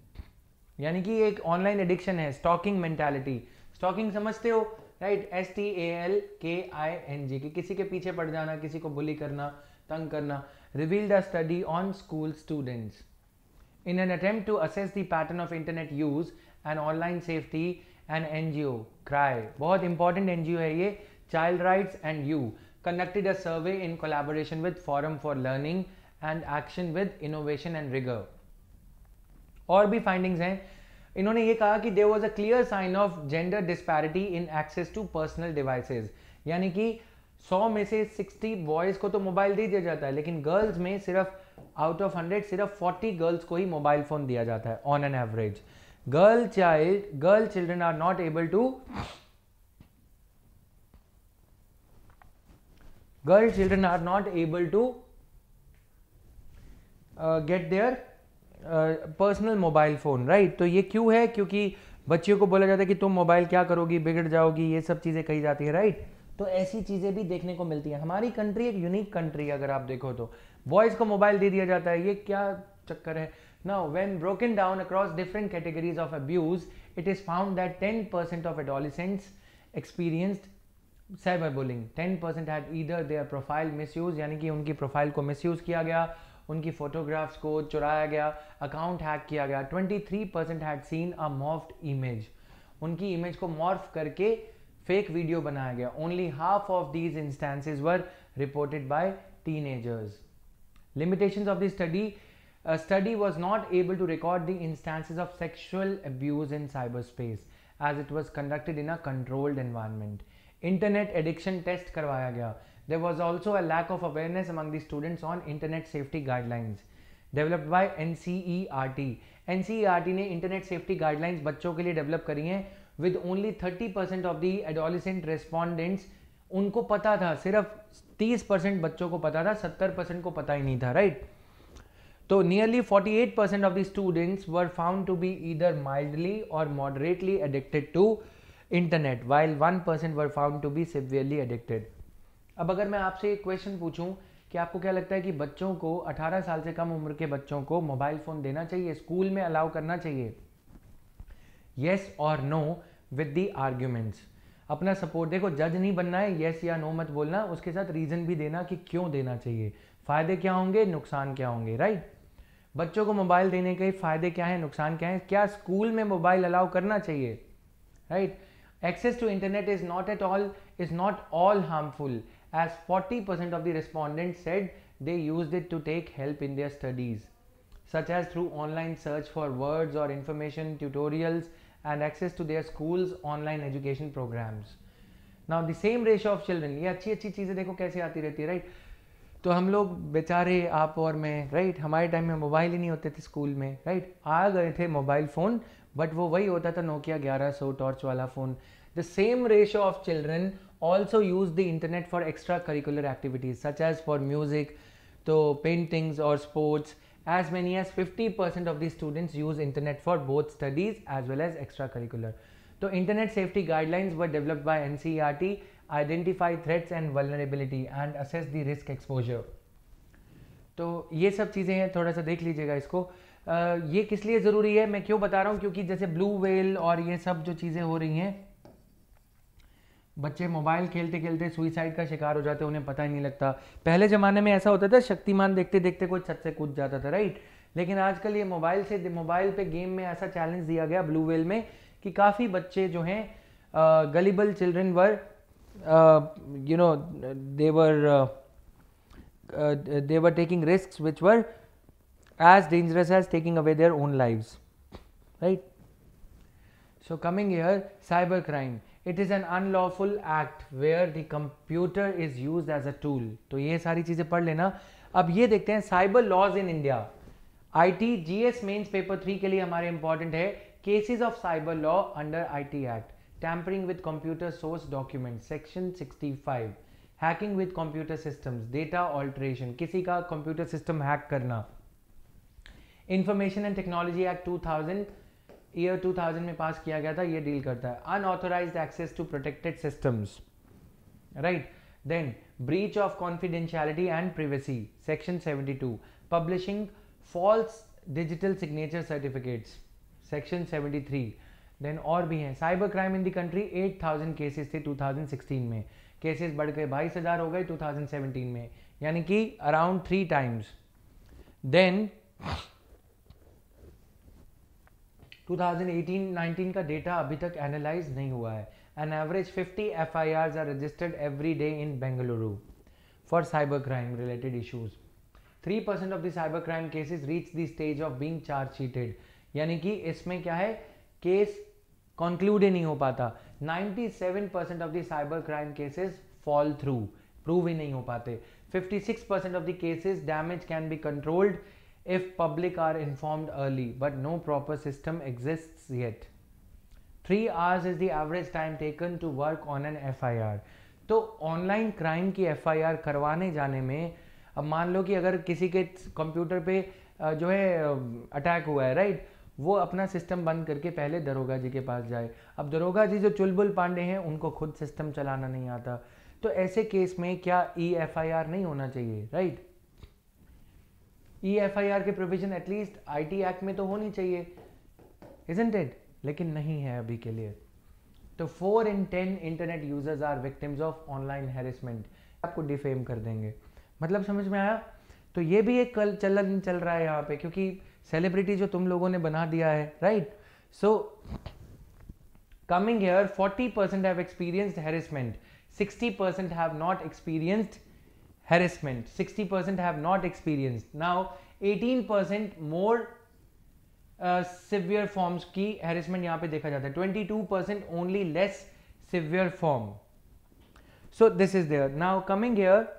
यानी कि एक ऑनलाइन एडिक्शन है स्टॉकिंग मेंटालिटी स्टॉकिंग समझते हो right S T A L K I N G की किसी के पीछे पड़ जाना किसी को बुली करना तंग करना reveal the study on school students in an attempt to assess the pattern of internet use and online safety and N G O CRY बहुत इंपॉर्टेंट एन जी ओ है ये child right and you conducted a survey in collaboration with forum for learning and action with innovation and rigour और भी findings हैं इन्होंने ये कहा कि there was a clear sign of gender disparity in access to personal devices यानी कि सौ में से सिक्सटी बॉयज को तो मोबाइल दे दिया जाता है लेकिन गर्ल्स में सिर्फ आउट ऑफ हंड्रेड सिर्फ फोर्टी गर्ल्स को ही मोबाइल फोन दिया जाता है on an average girl child girl children are not able to girl children are not able to uh, get their personal mobile phone right तो ये क्यों है क्योंकि बच्चियों को बोला जाता है कि तुम मोबाइल क्या करोगी बिगड़ जाओगी ये सब चीज़ें कही जाती है राइट right? तो ऐसी चीज़ें भी देखने को मिलती है हमारी कंट्री एक यूनिक कंट्री है अगर आप देखो तो बॉयज़ को मोबाइल दे दिया जाता है ये क्या चक्कर है Now, when broken down across different categories of abuse, it is found that 10% of adolescents experienced cyberbullying. 10% had either their profile misused, यानी कि उनकी profile को मिसयूज किया गया उनकी photographs को चुराया गया account hack किया गया 23% had seen a morphed image. उनकी इमेज को मॉर्फ करके फेक वीडियो बनाया गया only half of these instances were reported by teenagers limitations of the study a study was not able to record the instances of sexual abuse in cyberspace as it was conducted in a controlled environment. Internet addiction test karwaya gaya. There was also a lack of awareness among the students on internet safety guidelines. developed by NCERT. NCERT ne internet safety guidelines bachcho ke liye develop kari इंटरनेट with only 30% of the adolescent respondents हैं with only thirty percent of the adolescent respondents उनको पता था सिर्फ तीस percent बच्चों को पता था सत्तर को पता ही नहीं था राइट right? तो nearly 48 percent of the students were found to be either mildly और moderately addicted to internet while one percent were found to be severely addicted अब अगर मैं आपसे एक क्वेश्चन पूछूं कि आपको क्या लगता है कि बच्चों को 18 साल से कम उम्र के बच्चों को मोबाइल फ़ोन देना चाहिए स्कूल में अलाउ करना चाहिए येस और नो विद दी आर्ग्यूमेंट्स अपना सपोर्ट देखो जज नहीं बनना है येस या नो मत बोलना उसके साथ रीज़न भी देना कि क्यों देना चाहिए फ़ायदे क्या होंगे नुकसान क्या होंगे राइट बच्चों को मोबाइल देने के फायदे क्या हैं नुकसान क्या है क्या स्कूल में मोबाइल अलाउ करना चाहिए right access to internet is not at all is not all harmful as forty percent of the respondent said they use it to take help in their studies such as through online search for words और information tutorials and access to their school online education programmes now the same ratio of children ये अच्छी अच्छी चीज़ें देखो कैसे आती रहती है राइट right? तो हम लोग बेचारे आप और मैं राइट हमारे टाइम में मोबाइल ही नहीं होते थे स्कूल में राइट आ गए थे मोबाइल फ़ोन बट वो वही होता था नोकिया ग्यारह सौ टॉर्च वाला phone the same ratio of children also use the internet for extra curricular activities such as for music तो पेंटिंग्स और sports as as many fifty percent of the students use internet for both studies as well as extra curricular तो internet safety guidelines व develop by N C R T identify threats and vulnerability and assess the risk exposure तो ये सब चीज़ें हैं थोड़ा सा देख लीजिएगा इसको आ, ये किस लिए ज़रूरी है मैं क्यों बता रहा हूँ क्योंकि जैसे ब्लू वेल और ये सब जो चीज़ें हो रही हैं बच्चे मोबाइल खेलते खेलते सुइसाइड का शिकार हो जाते उन्हें पता ही नहीं लगता पहले ज़माने में ऐसा होता था शक्तिमान देखते देखते कोई छत से कूद जाता था राइट लेकिन आजकल ये मोबाइल से मोबाइल पे गेम में ऐसा चैलेंज दिया गया ब्लू वेल में कि काफ़ी बच्चे जो हैं gullible children were you know they were were they were taking risk which were as dangerous as taking away their own live right so coming here cyber crime it is an unlawful act where the computer is use as a tool तो ये सारी चीजें पढ़ लेना अब ये देखते हैं cyber laws in India I T G S mains paper three के लिए हमारे इंपॉर्टेंट है cases of cyber law under I T act tampering with computer source documents section 65 hacking with computer systems data alteration किसी का computer system hack करना information and technology act 2000 year 2000 में पास किया गया था ये डील करता है unauthorise access to protected system right then breach of confidentiality and privacy section 72 publishing false digital signature certificates section 73 then और भी हैं cyber crime in the country 8000 cases थे 2016 में केसेस बढ़ के बाईस हज़ार हो गए 2017 में यानी कि अराउंड थ्री टाइम्स देन 2018-19 का डेटा अभी तक एनालाइज नहीं हुआ है an average 50 F I R R registered every day in Bengaluru for cyber crime related issues three percent of the cyber crime cases reach the stage of being charge sheeted यानी कि इसमें क्या है केस कंक्लूड ही नहीं हो पाता 97 percent of the cyber crime cases fall through prove ही नहीं हो पाते 56 percent of the cases damage can be controlled if public are informed early but no proper system exists yet 3 hours is the average time taken to work on an FIR तो online crime की FIR करवाने जाने में अब मान लो कि अगर किसी के कंप्यूटर पे जो है अटैक हुआ है राइट right? वो अपना सिस्टम बंद करके पहले दरोगा जी के पास जाए अब दरोगा जी जो चुलबुल पांडे हैं उनको खुद सिस्टम चलाना नहीं आता तो ऐसे केस में क्या ई एफ आई आर नहीं होना चाहिए right E F I R के provision at least I T act में तो होनी चाहिए इजेंट इट लेकिन नहीं है अभी के लिए तो four in ten internet users are victims of online harassment आपको डिफेम कर देंगे मतलब समझ में आया तो ये भी एक कल चलन चल रहा है यहाँ पे क्योंकि सेलिब्रिटी जो तुम लोगों ने बना दिया है right so coming here forty percent have experienced harassment sixty percent have not experienced harassment sixty percent have not experienced now eighteen percent more severe forms की हैरेसमेंट यहां पर देखा जाता है twenty two percent only less severe form so this is there now coming here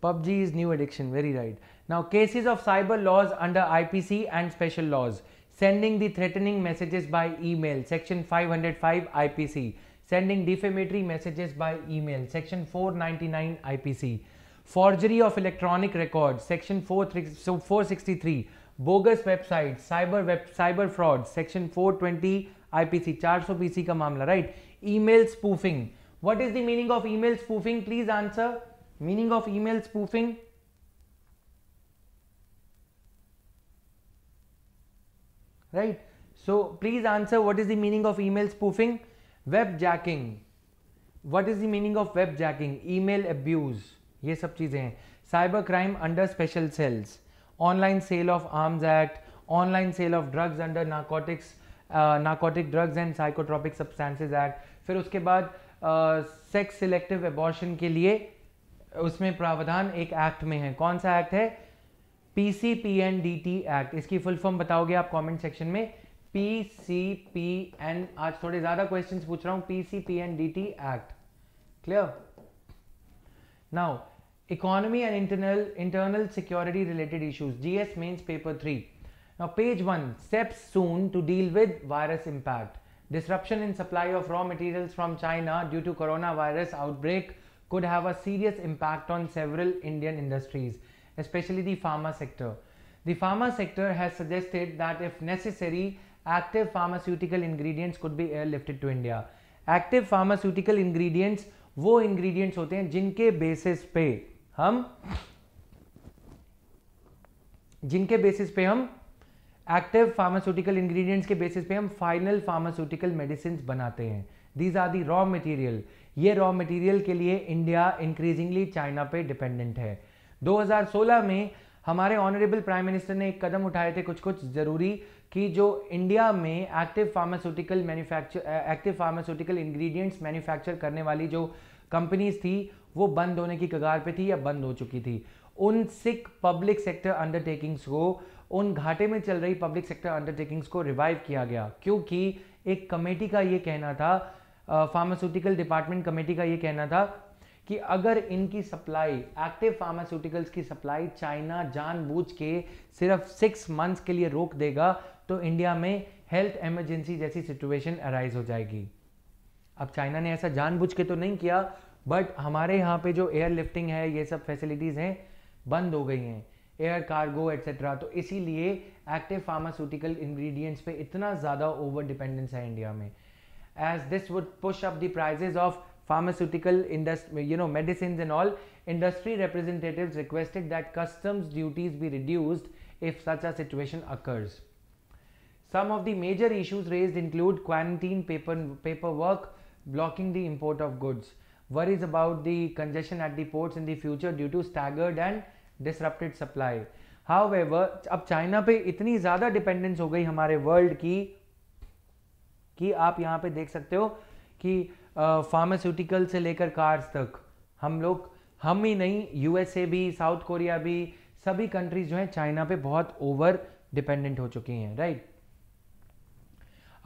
PUBG is new addiction, very right. Now, cases of cyber laws under IPC and special laws. Sending the threatening messages by email, section 505 IPC. Sending defamatory messages by email, section 499 IPC. Forgery of electronic records, section 463. Bogus websites, cyber web, cyber fraud, section 420 IPC. 400 PC ka mamla, right? Email spoofing. What is the meaning of email spoofing? Please answer meaning of email spoofing right so please answer what is the meaning of email spoofing web jacking what is the meaning of web jacking email abuse ये सब चीजें हैं cyber crime under special cells online sale of arms act online sale of drugs under narcotics narcotic drugs and psychotropic substances act फिर उसके बाद sex selective abortion के लिए उसमें प्रावधान एक एक्ट में है कौन सा एक्ट है पी डी टी एक्ट इसकी फुल फॉर्म बताओगे आप कमेंट सेक्शन में पीसीपीएन आज थोड़े ज्यादा क्वेश्चंस पूछ रहा हूं P act clear now economy and internal internal security related issues GS mains paper three now page one steps soon to deal with virus impact disruption in supply of raw material from China due to corona virus outbreak could have a serious impact on several Indian industries, especially the pharma sector. The pharma sector has suggested that if necessary, active pharmaceutical ingredients could be airlifted to India. Active pharmaceutical ingredients वो ingredients होते हैं जिनके basis पे हम जिनके basis पे हम active pharmaceutical ingredients के basis पे हम final pharmaceutical medicines बनाते हैं These are the raw material. ये रॉ मटेरियल के लिए इंडिया इंक्रीजिंगली चाइना पे डिपेंडेंट है 2016 में हमारे ऑनरेबल प्राइम मिनिस्टर ने एक कदम उठाए थे कुछ कुछ ज़रूरी कि जो इंडिया में active pharmaceutical manufacture active pharmaceutical ingredients manufacture करने वाली जो कंपनीज थी वो बंद होने की कगार पे थी या बंद हो चुकी थी उन सिक पब्लिक सेक्टर अंडरटेकिंग्स को उन घाटे में चल रही पब्लिक सेक्टर अंडरटेकिंग्स को रिवाइव किया गया क्योंकि एक कमेटी का ये कहना था फार्मास्यूटिकल डिपार्टमेंट कमेटी का ये कहना था कि अगर इनकी सप्लाई एक्टिव फार्मास्यूटिकल्स की सप्लाई चाइना जानबूझ के सिर्फ सिक्स मंथ्स के लिए रोक देगा तो इंडिया में हेल्थ एमरजेंसी जैसी सिचुएशन अराइज हो जाएगी अब चाइना ने ऐसा जानबूझ के तो नहीं किया बट हमारे यहाँ पे जो एयर लिफ्टिंग है ये सब फैसिलिटीज़ हैं बंद हो गई हैं एयर कार्गो एट्सेट्रा तो इसीलिए एक्टिव फार्मास्यूटिकल इंग्रेडिएंट्स पे इतना ज़्यादा ओवर डिपेंडेंस है इंडिया में as this would push up the prices of pharmaceutical industry you know medicines and all industry representatives requested that customs duties be reduced if such a situation occurs some of the major issues raised include quarantine paper paperwork blocking the import of goods worries about the congestion at the ports in the future due to staggered and disrupted supply however अब china पे इतनी ज़्यादा dependence हो गई हमारे world की कि आप यहाँ पे देख सकते हो कि फार्मास्यूटिकल से लेकर कार्स तक हम लोग हम ही नहीं यूएसए भी साउथ कोरिया भी सभी कंट्रीज जो हैं चाइना पे बहुत ओवर डिपेंडेंट हो चुकी हैं right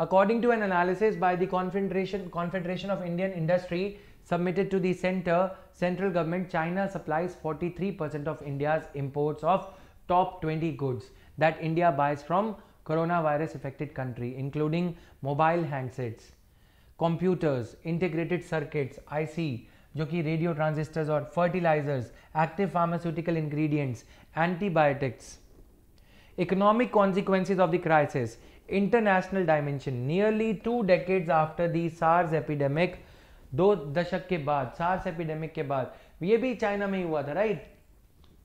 according to an analysis by the confederation confederation of Indian industry submitted to the centre central government China supplies 43 percent of India imports of top 20 goods that India buys from corona virus affected country including mobile handsets computers integrated circuits IC जो कि radio transistors और fertilisers active pharmaceutical ingredients antibiotics economic consequences of the crisis international dimension nearly two decades after the SARS epidemic दो दशक के बाद SARS epidemic के बाद ये भी चाइना में ही हुआ था right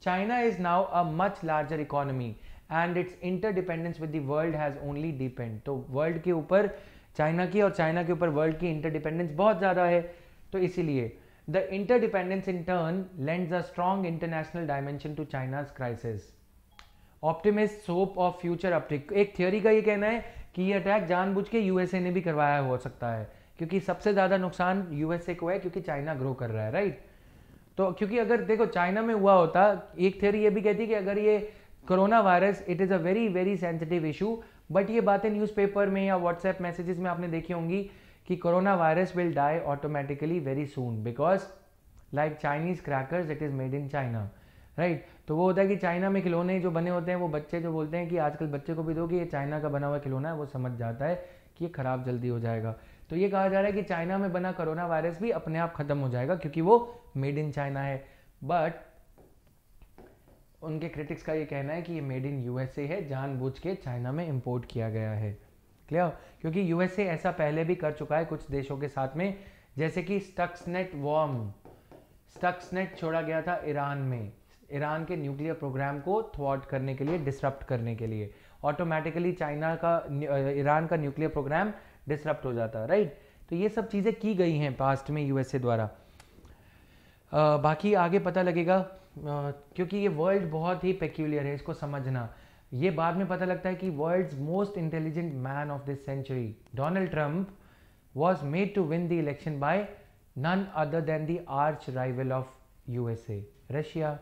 China is now a much larger economy and its interdependence with the world has only depend तो वर्ल्ड के ऊपर चाइना की और चाइना के ऊपर वर्ल्ड की इंटरडिपेंडेंस बहुत ज़्यादा है तो इसीलिए the interdependence in turn lends a strong international dimension to China's crisis optimist sop of future uptick एक थियोरी का ये कहना है कि ये अटैक जानबूझ के यूएसए ने भी करवाया हो सकता है क्योंकि सबसे ज़्यादा नुकसान यूएसए को है क्योंकि चाइना ग्रो कर रहा है राइट तो क्योंकि अगर देखो चाइना में हुआ होता एक थियोरी ये भी कहती है कि अगर ये corona virus it is a very very sensitive issue but ये बातें न्यूज़पेपर में या व्हाट्सएप मैसेजेस में आपने देखी होंगी कि corona virus will die automatically very soon because like Chinese crackers it is made in China right तो वो होता है कि चाइना में खिलौने जो बने होते हैं वो बच्चे जो बोलते हैं कि आजकल बच्चे को भी दो कि ये चाइना का बना हुआ खिलौना है वो समझ जाता है कि ये ख़राब जल्दी हो जाएगा तो ये कहा जा रहा है कि चाइना में बना कोरोना वायरस भी अपने आप ख़त्म हो जाएगा क्योंकि वो मेड इन चाइना है बट उनके क्रिटिक्स का ये कहना है कि ये मेड इन यूएसए है जानबूझ के चाइना में इम्पोर्ट किया गया है क्लियर क्योंकि यूएसए ऐसा पहले भी कर चुका है कुछ देशों के साथ में जैसे कि स्टक्सनेट वॉर्म स्टक्सनेट छोड़ा गया था ईरान में ईरान के न्यूक्लियर प्रोग्राम को थ्रॉट करने के लिए डिसरप्ट करने के लिए ऑटोमेटिकली चाइना का ईरान का न्यूक्लियर प्रोग्राम डिसरप्ट हो जाता राइट तो ये सब चीज़ें की गई हैं पास्ट में यूएसए द्वारा आ, बाकी आगे पता लगेगा क्योंकि ये वर्ल्ड बहुत ही पेक्यूलियर है इसको समझना ये बाद में पता लगता है कि world most intelligent man of this century Donald Trump was made to win the election by none other than the arch rival of USA Russia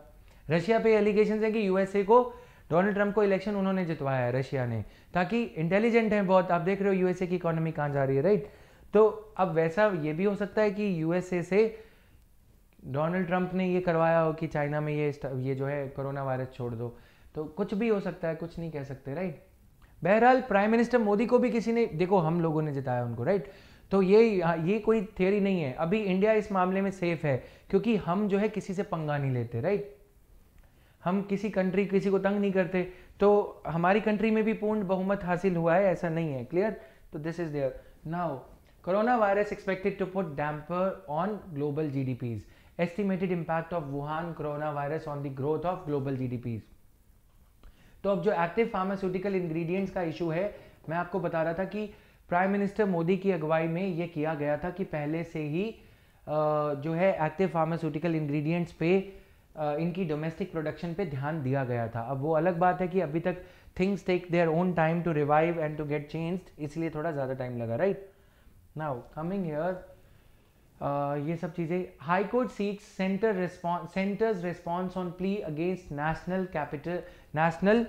Russia पे एलिगेशन है कि यूएसए को डोनाल्ड ट्रंप को इलेक्शन उन्होंने जितवाया है Russia ने ताकि intelligent है बहुत आप देख रहे हो यूएसए की इकोनॉमी कहाँ जा रही है राइट तो अब वैसा ये भी हो सकता है कि यूएसए से डोनाल्ड ट्रंप ने ये करवाया हो कि चाइना में ये ये जो है कोरोना वायरस छोड़ दो तो कुछ भी हो सकता है कुछ नहीं कह सकते राइट बहरहाल प्राइम मिनिस्टर मोदी को भी किसी ने देखो हम लोगों ने जिताया उनको राइट तो ये हाँ, ये कोई थियरी नहीं है अभी इंडिया इस मामले में सेफ है क्योंकि हम जो है किसी से पंगा नहीं लेते राइट हम किसी कंट्री किसी को तंग नहीं करते तो हमारी कंट्री में भी पूर्ण बहुमत हासिल हुआ है ऐसा नहीं है क्लियर तो this is there now corona virus expected to put damper on global GDPs estimated impact of Wuhan corona virus on the growth of global G तो अब जो एक्टिव फार्मास्यूटिकल इंग्रेडिएंट्स का इशू है मैं आपको बता रहा था कि प्राइम मिनिस्टर मोदी की अगुवाई में यह किया गया था कि पहले से ही जो है एक्टिव फार्मास्यूटिकल इंग्रेडिएंट्स पे इनकी डोमेस्टिक प्रोडक्शन पे ध्यान दिया गया था अब वो अलग बात है कि अभी तक things take their own time to revive and to get changed इसलिए थोड़ा ज़्यादा टाइम लगा राइट नाउ कमिंग हेयर ये सब चीज़ें high court seat centre response centres response on plea against national capital national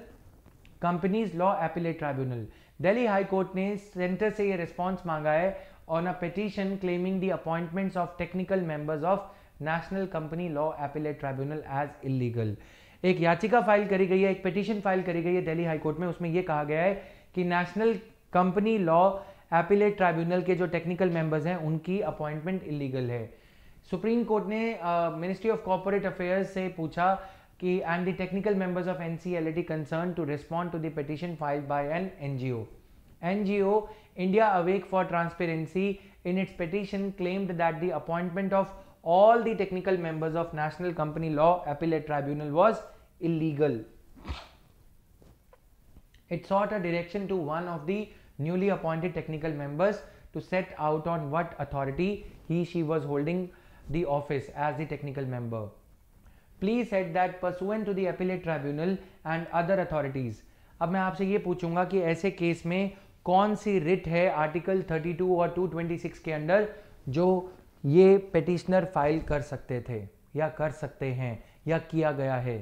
companies law appellate tribunal Delhi high court ने centre से ये रिस्पॉन्स मांगा है on a petition claiming the appointments of technical members of national company law appellate tribunal as illegal एक याचिका file करी गई है एक पिटिशन फाइल करी गई है दिल्ली हाई कोर्ट में उसमें यह कहा गया है कि national company law appellate tribunal के जो टेक्निकल मेंबर्स हैं उनकी अपॉइंटमेंट इलीगल है सुप्रीम कोर्ट ने मिनिस्ट्री ऑफ कॉर्पोरेट अफेयर्स से पूछा कि and the technical members of NCLT concern to respond to the file by an NGO NGO India awake for transparency in its petition claimed that the appointment of all the technical members of national company law appellate tribunal was illegal its ought a direction to one of the newly appointed technical members to set out on what authority he she was holding the office as the technical member. Please said that pursuant to the appellate tribunal and other authorities. अब मैं आपसे ये पूछूंगा कि ऐसे case में कौन सी writ है आर्टिकल 32 और 226 के अंडर जो ये पेटिशनर फाइल कर सकते थे या कर सकते हैं या किया गया है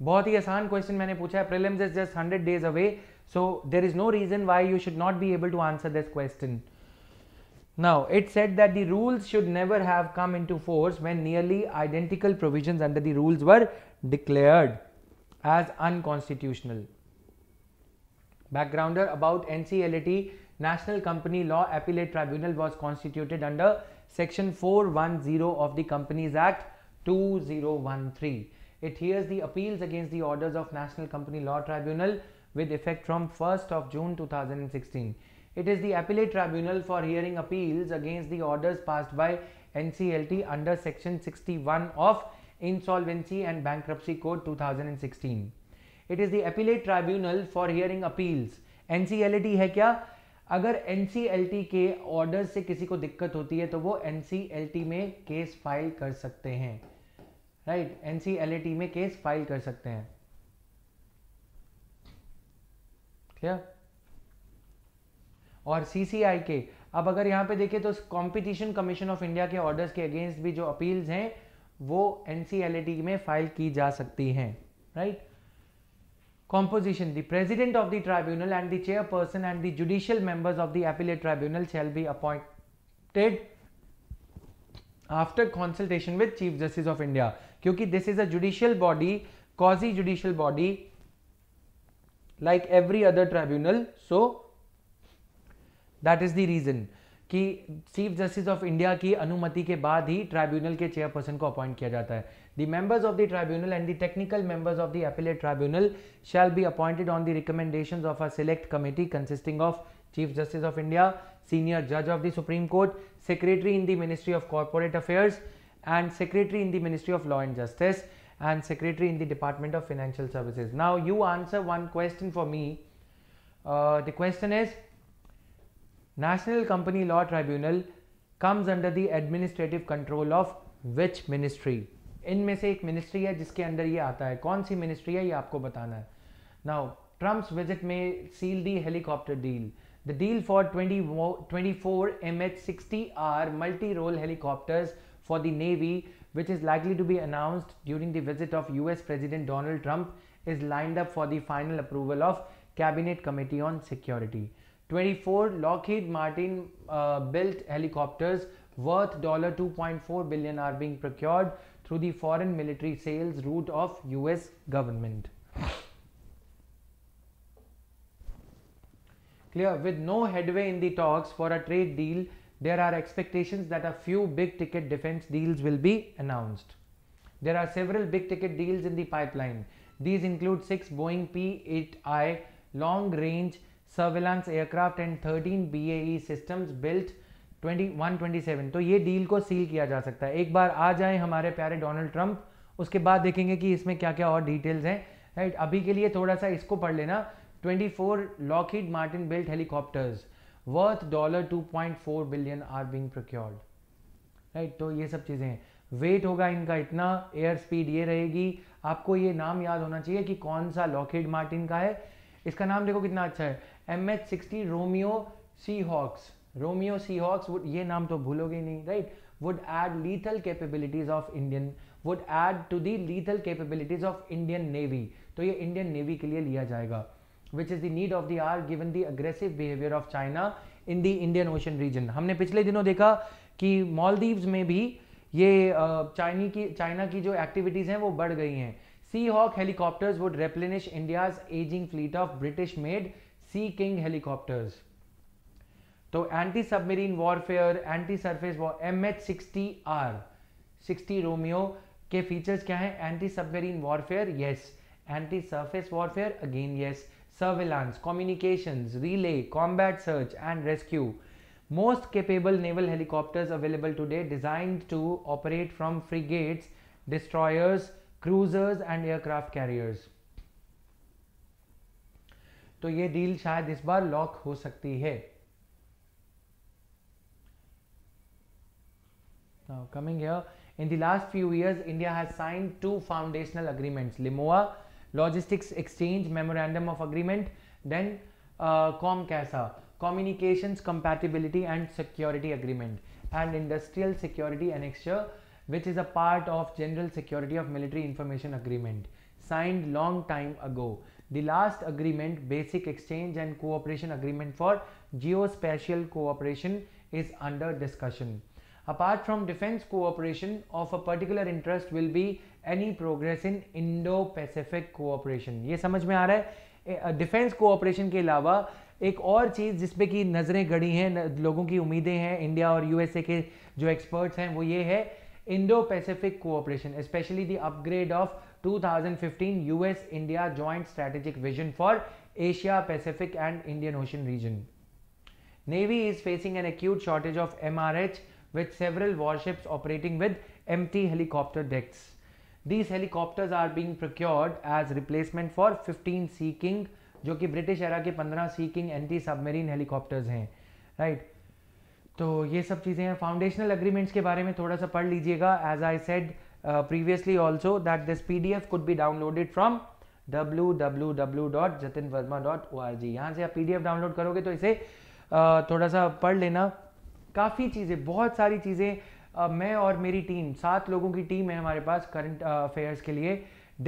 बहुत ही आसान क्वेश्चन मैंने पूछा है prelims is just 100 days away So there is no reason why you should not be able to answer this question. Now it said that the rules should never have come into force when nearly identical provisions under the rules were declared as unconstitutional. Backgrounder about NCLT National Company Law Appellate Tribunal was constituted under section 410 of the Companies Act 2013. It hears the appeals against the orders of National Company Law Tribunal with effect from 1st of June 2016. It is the appellate tribunal for hearing appeals against the orders passed by NCLT under section 61 of Insolvency and Bankruptcy Code 2016. It is the appellate tribunal for hearing appeals. NCLT है क्या अगर NCLT के order से किसी को दिक्कत होती है तो वो NCLT में केस फाइल कर सकते हैं राइट right? NCLT में केस फाइल कर सकते हैं या और सीसीआई के अब अगर यहां पे देखें तो कंपटीशन कमीशन ऑफ इंडिया के ऑर्डर्स के अगेंस्ट भी जो अपील्स हैं वो एनसीएलटी में फाइल की जा सकती हैं right composition the president of the tribunal and the chairperson and the judicial members of the appellate tribunal shall be appointed after consultation with chief justice of India क्योंकि this is a judicial body quasi judicial body like every other tribunal so that is the reason कि chief justice of India की अनुमति के बाद ही tribunal के chairperson को appoint किया जाता है the members of the tribunal and the technical members of the appellate tribunal shall be appointed on the recommendation of a select committee consisting of chief justice of India senior जज of the supreme court secretary in the ministry of corporate affairs and secretary in the ministry of law and justice and secretary in the Department of Financial Services. Now, you answer one question for me. Uh, the question is National Company Law Tribunal comes under the administrative control of which ministry? In me se ek ministry hai jiske under ye aata hai. Kaun ministry hai ye aapko batana Now, Trump's visit may seal the helicopter deal. The deal for 20, 24 MH-60R multi-role helicopters for the Navy which is likely to be announced during the visit of US President Donald Trump, is lined up for the final approval of Cabinet Committee on Security. 24 Lockheed Martin uh, built helicopters worth $2.4 billion are being procured through the foreign military sales route of US government. Clear, with no headway in the talks for a trade deal there are expectations that a few big ticket defense deals will be announced. There are several big ticket deals in the pipeline. These include six Boeing P-8I long range surveillance aircraft and 13 BAE systems built 2127 तो ये deal को seal किया जा सकता है एक बार आ जाए हमारे प्यारे डोनाल्ड ट्रंप उसके बाद देखेंगे कि इसमें क्या क्या और डिटेल्स हैं राइट अभी के लिए थोड़ा सा इसको पढ़ लेना 24 Lockheed Martin built helicopters worth dollar 2.4 billion are being procured right तो ये सब चीज़ें हैं वेट होगा इनका इतना एयर स्पीड ये रहेगी आपको ये नाम याद होना चाहिए कि कौन सा लॉकेड मार्टिन का है इसका नाम देखो कितना अच्छा है M H sixty Romeo Sea Hawks Romeo Sea Hawks would ये नाम तो भूलोगे नहीं right would add lethal capabilities of Indian would add to the lethal capabilities of Indian navy तो ये इंडियन नेवी के लिए लिया जाएगा which is the need of the hour given the aggressive behaviour of China in the Indian Ocean region हमने पिछले दिनों देखा कि मालदीव्स में भी ये चाइनी की चाइना की जो एक्टिविटीज़ हैं वो बढ़ गई हैं Sea Hawk helicopters would replenish India ageing fleet of British made Sea King helicopters तो anti submarine warfare anti surface war M H sixty R sixty Romeo के फीचर्स क्या हैं anti submarine warfare yes anti surface warfare again yes surveillance, communications, relay, combat search and rescue. Most capable naval helicopters available today designed to operate from frigates, destroyers, cruisers and aircraft carriers. So, this deal, शायद इस बार lock हो सकती Now coming here, in the last few years, India has signed two foundational agreements, Limoa logistics exchange memorandum of agreement then uh, comcasa communications compatibility and security agreement and industrial security annexure which is a part of general security of military information agreement signed long time ago the last agreement basic exchange and cooperation agreement for geospatial cooperation is under discussion Apart from defense cooperation of a particular interest will be any progress in Indo-Pacific cooperation. ये समझ में आ रहा है defence cooperation के अलावा एक और चीज़ जिसपे की नज़रें गड़ी हैं लोगों की उम्मीदें हैं इंडिया और यूएसए के जो एक्सपर्ट्स हैं वो ये है Indo Pacific cooperation specially the upgrade of 2015 US India joint strategic vision for Asia Pacific and Indian Ocean region navy is facing an acute shortage of MRH with several warships operating with empty helicopter decks. These helicopters are being procured as replacement for 15 Sea King जो कि British era के 15 Sea King anti submarine helicopters हैं right तो ये सब चीज़ें हैं foundational agreements के बारे में थोड़ा सा पढ़ लीजिएगा as I said previously also that this P D F could be downloaded from W W W dot Jatin Verma dot O R G यहाँ से आप पी डी एफ डाउनलोड करोगे तो इसे uh, थोड़ा सा पढ़ लेना काफ़ी चीज़ें बहुत सारी चीज़ें मैं और मेरी टीम सात लोगों की टीम है हमारे पास करंट अफेयर्स के लिए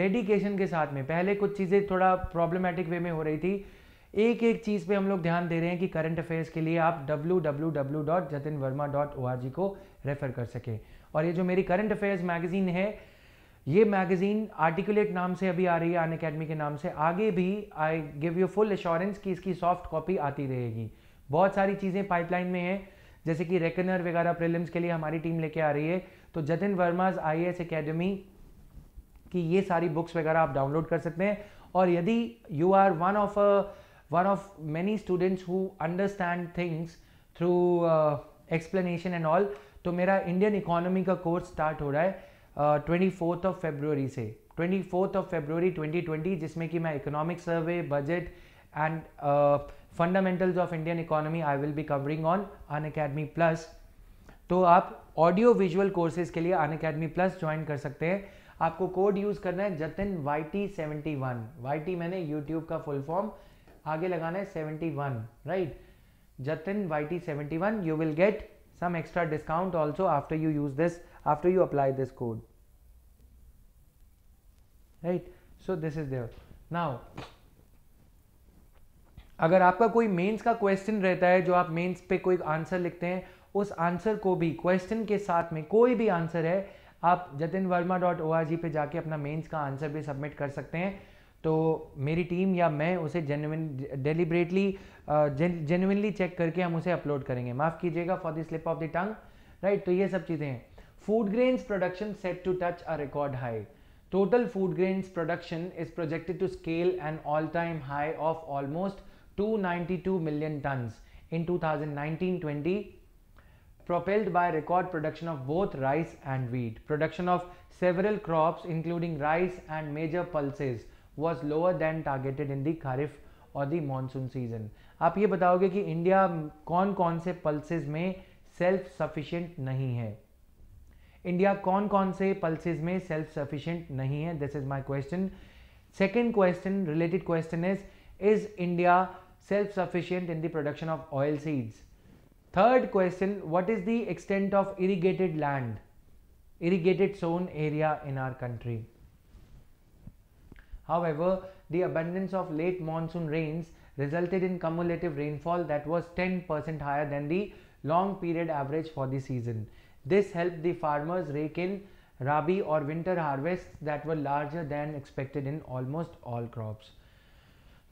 डेडिकेशन के साथ में पहले कुछ चीज़ें थोड़ा प्रॉब्लमेटिक वे में हो रही थी एक एक चीज़ पे हम लोग ध्यान दे रहे हैं कि करंट अफेयर्स के लिए आप डब्ल्यू को रेफ़र कर सकें और ये जो मेरी करंट अफेयर्स मैगज़ीन है ये मैगज़ीन आर्टिकुलेट नाम से अभी आ रही है अन अकेडमी के नाम से आगे भी I give you full assurance कि इसकी सॉफ्ट कॉपी आती रहेगी बहुत सारी चीज़ें पाइपलाइन में हैं जैसे कि रेकनर वगैरह प्रिलिम्स के लिए हमारी टीम लेके आ रही है तो Jatin Verma's I S academy की ये सारी बुक्स वगैरह आप डाउनलोड कर सकते हैं और यदि you are one of one of many students who understand things through explanation and all तो मेरा इंडियन इकोनॉमी का कोर्स स्टार्ट हो रहा है ट्वेंटी फोर्थ ऑफ फेब्रुवरी से twenty fourth of February twenty twenty जिसमें कि मैं economic survey budget and fundamentals of Indian economy I will be covering on Unacademy plus तो आप ऑडियो विजुअल कोर्सेज के लिए अन अकेडमी प्लस ज्वाइन कर सकते हैं आपको कोड यूज़ करना है Jatin Y T seventy one Y T मैंने यूट्यूब का फुल फॉर्म आगे लगाना है seventy one right Jatin Y T seventy one you will get some extra discount also after you use this after you apply this code right so this is there now अगर आपका कोई mains का question रहता है जो आप mains पे कोई आंसर लिखते हैं उस आंसर को भी क्वेश्चन के साथ में कोई भी आंसर है आप Jatin Verma dot O R G पे जाके अपना मेंस का आंसर भी सबमिट कर सकते हैं तो मेरी टीम या मैं उसे जेनुन डेलीबरेटली जेनुनली चेक करके हम उसे अपलोड करेंगे माफ़ कीजिएगा for the slip of the tongue right तो ये सब चीज़ें हैं food grains production set to touch a record high total food grains production is projected to scale and all time high of almost 292 million tons in 2019-20 propelled by record production of both rice and wheat. Production of several crops including rice and major pulses was lower than targeted in the kharif or the monsoon season आप ये बताओगे कि India कौन कौन से pulses में self self-sufficient नहीं है इंडिया कौन कौन से पल्सेज में सेल्फ सफिशिएंट नहीं है this is my question second question related question is is India self-sufficient in the production of oil seeds. Third question, what is the extent of irrigated land, irrigated zone area in our country? However, the abundance of late monsoon rains resulted in cumulative rainfall that was 10% higher than the long period average for the season. This helped the farmers rake in Rabi or winter harvests that were larger than expected in almost all crops.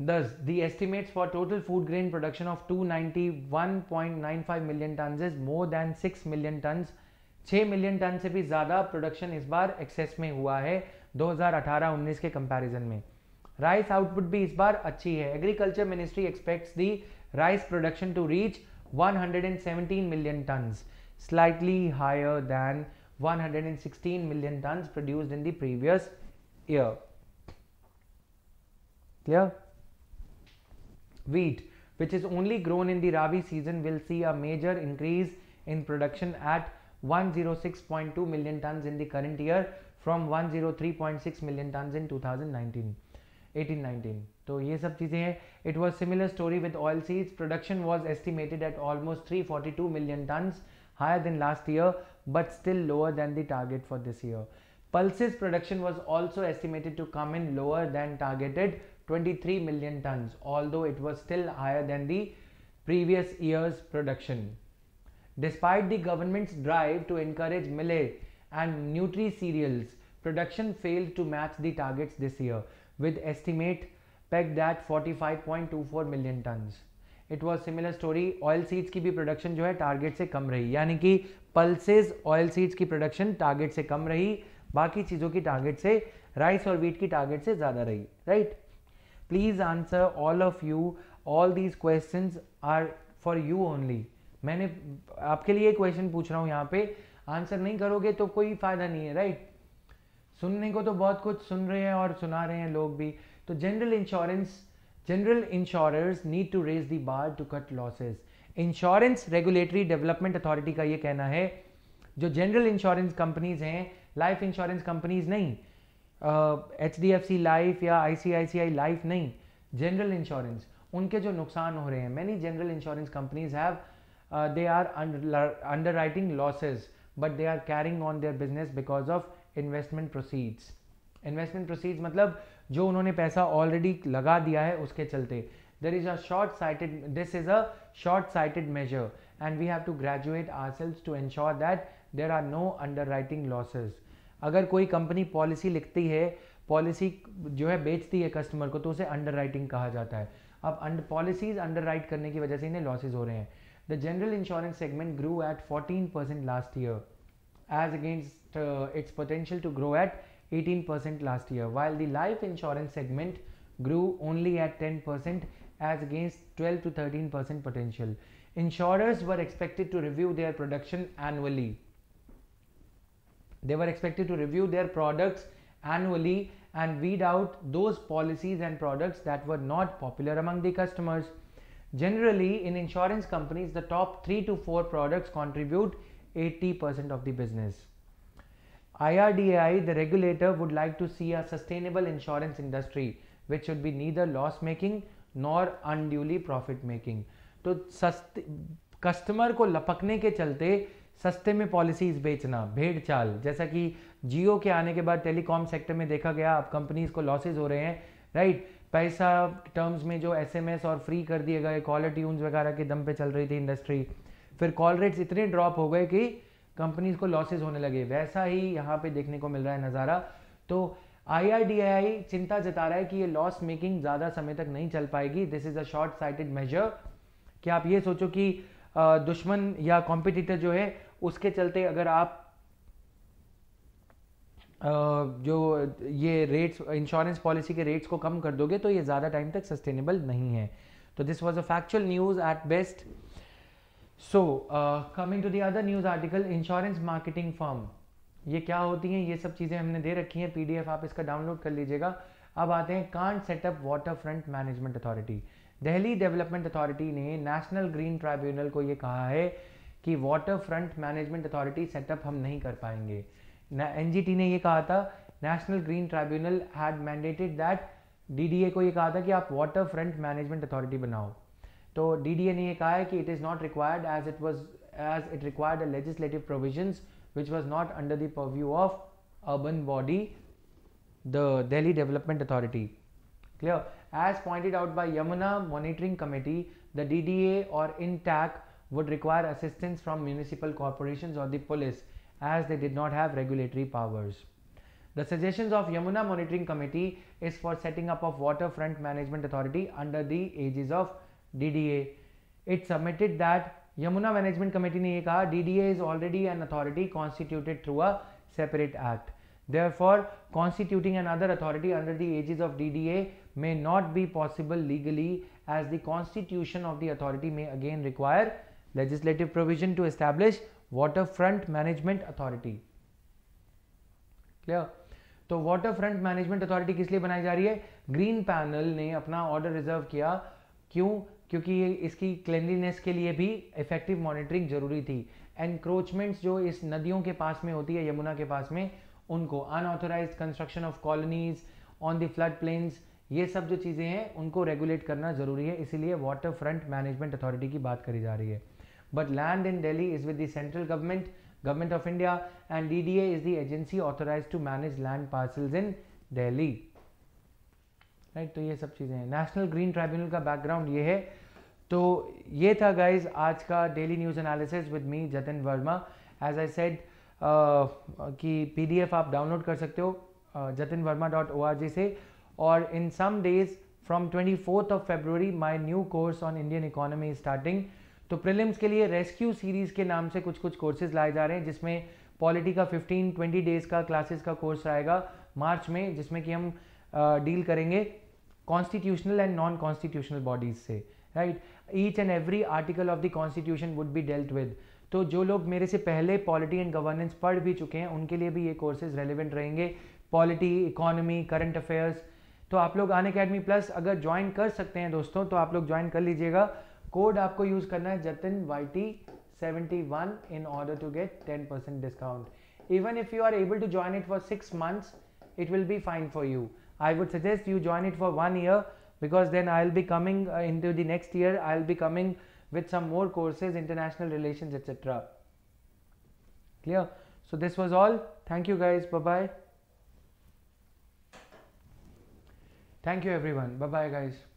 Thus, the estimates for total food grain production of 291.95 million tons is more than 6 million tons 6 million ton से भी ज़्यादा production इस बार access में हुआ है 2018-19 के comparison में rice output भी इस बार अच्छी है agriculture ministry expects the rice production to reach 117 million tons slightly higher than 116 million tons produced in the previous year clear Wheat, which is only grown in the Rabi season, will see a major increase in production at 106.2 million tons in the current year from 103.6 million tons in 2019. 1819 So ये it was हैं it was similar story with oil seeds production was estimated at almost higher than last year but still lower than the target for this year. Pulses production was also estimated to come in lower than targeted 23 million tons, although it was still higher than the previous year's production. Despite the government's drive to encourage millet and nutri cereals, production failed to match the targets this year, with estimate pegged at 45.24 million tons. It was similar story oil seeds की भी production जो है target से कम रही यानी कि pulses oil seeds की प्रोडक्शन टारगेट से कम रही बाकी चीज़ों की टारगेट से राइस और वीट की टारगेट से ज़्यादा रही right right? Please answer all of you all these question are for you only मैंने आपके लिए क्वेश्चन पूछ रहा हूँ यहाँ पे आंसर नहीं करोगे तो कोई फ़ायदा नहीं है राइट सुनने को तो बहुत कुछ सुन रहे हैं और सुना रहे हैं लोग भी तो general insurance general insurers need to raise the bar to cut losses insurance regulatory development authority का ये कहना है जो जनरल इंश्योरेंस कंपनीज हैं लाइफ इंश्योरेंस कंपनीज नहीं H D F C life या I C I C I life नहीं general insurance उनके जो नुकसान हो रहे हैं many general insurance companies have they are underwriting losses but they are carrying on their business because of investment proceeds investment proceeds मतलब जो उन्होंने पैसा ऑलरेडी लगा दिया है उसके चलते there is a short sighted this is a short sighted measure and we have to graduate our sales to ensure that there are no underwriting losses अगर कोई कंपनी पॉलिसी लिखती है पॉलिसी जो है बेचती है कस्टमर को तो उसे अंडर कहा जाता है अब पॉलिसीज अंडर करने की वजह से इन्हें लॉसेज हो रहे हैं the general insurance segment grow at fourteen percent last year as against its potential to grow at 18% percent last year while the life insurance segment grow only at 10% percent as against twelve to thirteen percent potential insurers were expected to review their production annually They were expected to review their products annually and weed out those policies and products that were not popular among the customers. Generally, in insurance companies, the top 3 to 4 products contribute 80% of the business. irdi the regulator, would like to see a sustainable insurance industry which should be neither loss making nor unduly profit making. तो customer को लपकने के चलते सस्ते में policies बेचना भेड़ चाल जैसा कि जियो के आने के बाद टेलीकॉम सेक्टर में देखा गया अब कंपनीज को लॉसेज हो रहे हैं राइट पैसा टर्म्स में जो एसएमएस और फ्री कर दिए गए कॉलर ट्यून्स वगैरह के दम पे चल रही थी इंडस्ट्री फिर कॉल रेट्स इतने ड्रॉप हो गए कि कंपनीज को लॉसेज होने लगे वैसा ही यहाँ पे देखने को मिल रहा है नज़ारा तो आई चिंता जता रहा है कि ये लॉस मेकिंग ज़्यादा समय तक नहीं चल पाएगी this is a short sighted measure कि आप ये सोचो कि दुश्मन या कॉम्पिटिटर जो है उसके चलते अगर आप जो ये रेट्स इंश्योरेंस पॉलिसी के रेट्स को कम कर दोगे तो ये ज़्यादा टाइम तक सस्टेनेबल नहीं है तो this was a factual news at best so coming to the other news article insurance marketing firm ये क्या होती हैं ये सब चीज़ें हमने दे रखी हैं पीडीएफ आप इसका डाउनलोड कर लीजिएगा अब आते हैं can't set up waterfront management authority Delhi development authority ने नेशनल ग्रीन ट्राइब्यूनल को ये कहा है कि waterfront management authority set up हम नहीं कर पाएंगे एन ने ये कहा था national green tribunal had mandated that D को ये कहा था कि आप वाटर फ्रंट मैनेजमेंट अथॉरिटी बनाओ तो डी ने ये कहा है कि it is not required as it was as it required a legislative provision which was not under urban body of Delhi development authority clear as pointed out by Yamuna monitoring committee the D D A और in intac would require assistance from municipal corporations or the police as they did not have regulatory powers. The suggestions of Yamuna Monitoring Committee is for setting up of Waterfront Management Authority under the aegis of DDA. It submitted that Yamuna Management Committee ने ये कहा DDA is already an authority constituted through a separate act. Therefore, constituting another authority under the aegis of DDA may not be possible legally as the constitution of the authority may again require legislative provision to establish waterfront management authority clear तो waterfront management authority किस लिए बनाई जा रही है green panel ने अपना order reserve किया क्यों क्योंकि इसकी क्लेंलीनेस के लिए भी इफेक्टिव मॉनिटरिंग जरूरी थी एनक्रोचमेंट्स जो इस नदियों के पास में होती है यमुना के पास में उनको unauthorised construction of colonies on the flood plains ये सब जो चीज़ें हैं उनको रेगुलेट करना जरूरी है इसीलिए वाटर फ्रंट मैनेजमेंट अथॉरिटी की बात करी जा रही है but land in Delhi is with the central government, government of India and DDA is the agency authorized to manage land parcels in Delhi. Right तो ये सब चीज़ें हैं नेशनल ग्रीन ट्राइब्यूनल का बैकग्राउंड ये है तो ये था गाइज आज का daily news analysis with me Jatin Verma as I said कि पीडीएफ आप डाउनलोड कर सकते हो Jatin Verma dot O R G से और in some days from twenty fourth of February my new course on Indian economy starting तो प्रिलिम्स के लिए रेस्क्यू सीरीज़ के नाम से कुछ कुछ कोर्सेज लाए जा रहे हैं जिसमें पॉलिटी का 15 20 डेज़ का क्लासेस का कोर्स आएगा मार्च में जिसमें कि हम डील uh, करेंगे constitutional and non constitutional bodies से right each and every article of the constitution would be dealt with तो जो लोग मेरे से पहले पॉलिटी एंड गवर्नेंस पढ़ भी चुके हैं उनके लिए भी ये कोर्सेज रेलिवेंट रहेंगे पॉलिटी इकोनॉमी करंट अफेयर्स तो आप लोग अन अकेडमी प्लस अगर ज्वाइन कर सकते हैं दोस्तों तो आप लोग ज्वाइन कर लीजिएगा कोड आपको यूज करना है Jatin Y T seventy one in order to get ten percent discount even if you are able to join it for six months it will be fine for you I would suggest you join it for one year because then I will be coming in to the next year I will be coming with some more courses international relation etcetera clear so this was all thank you guys bye you everyone Bye bye guys.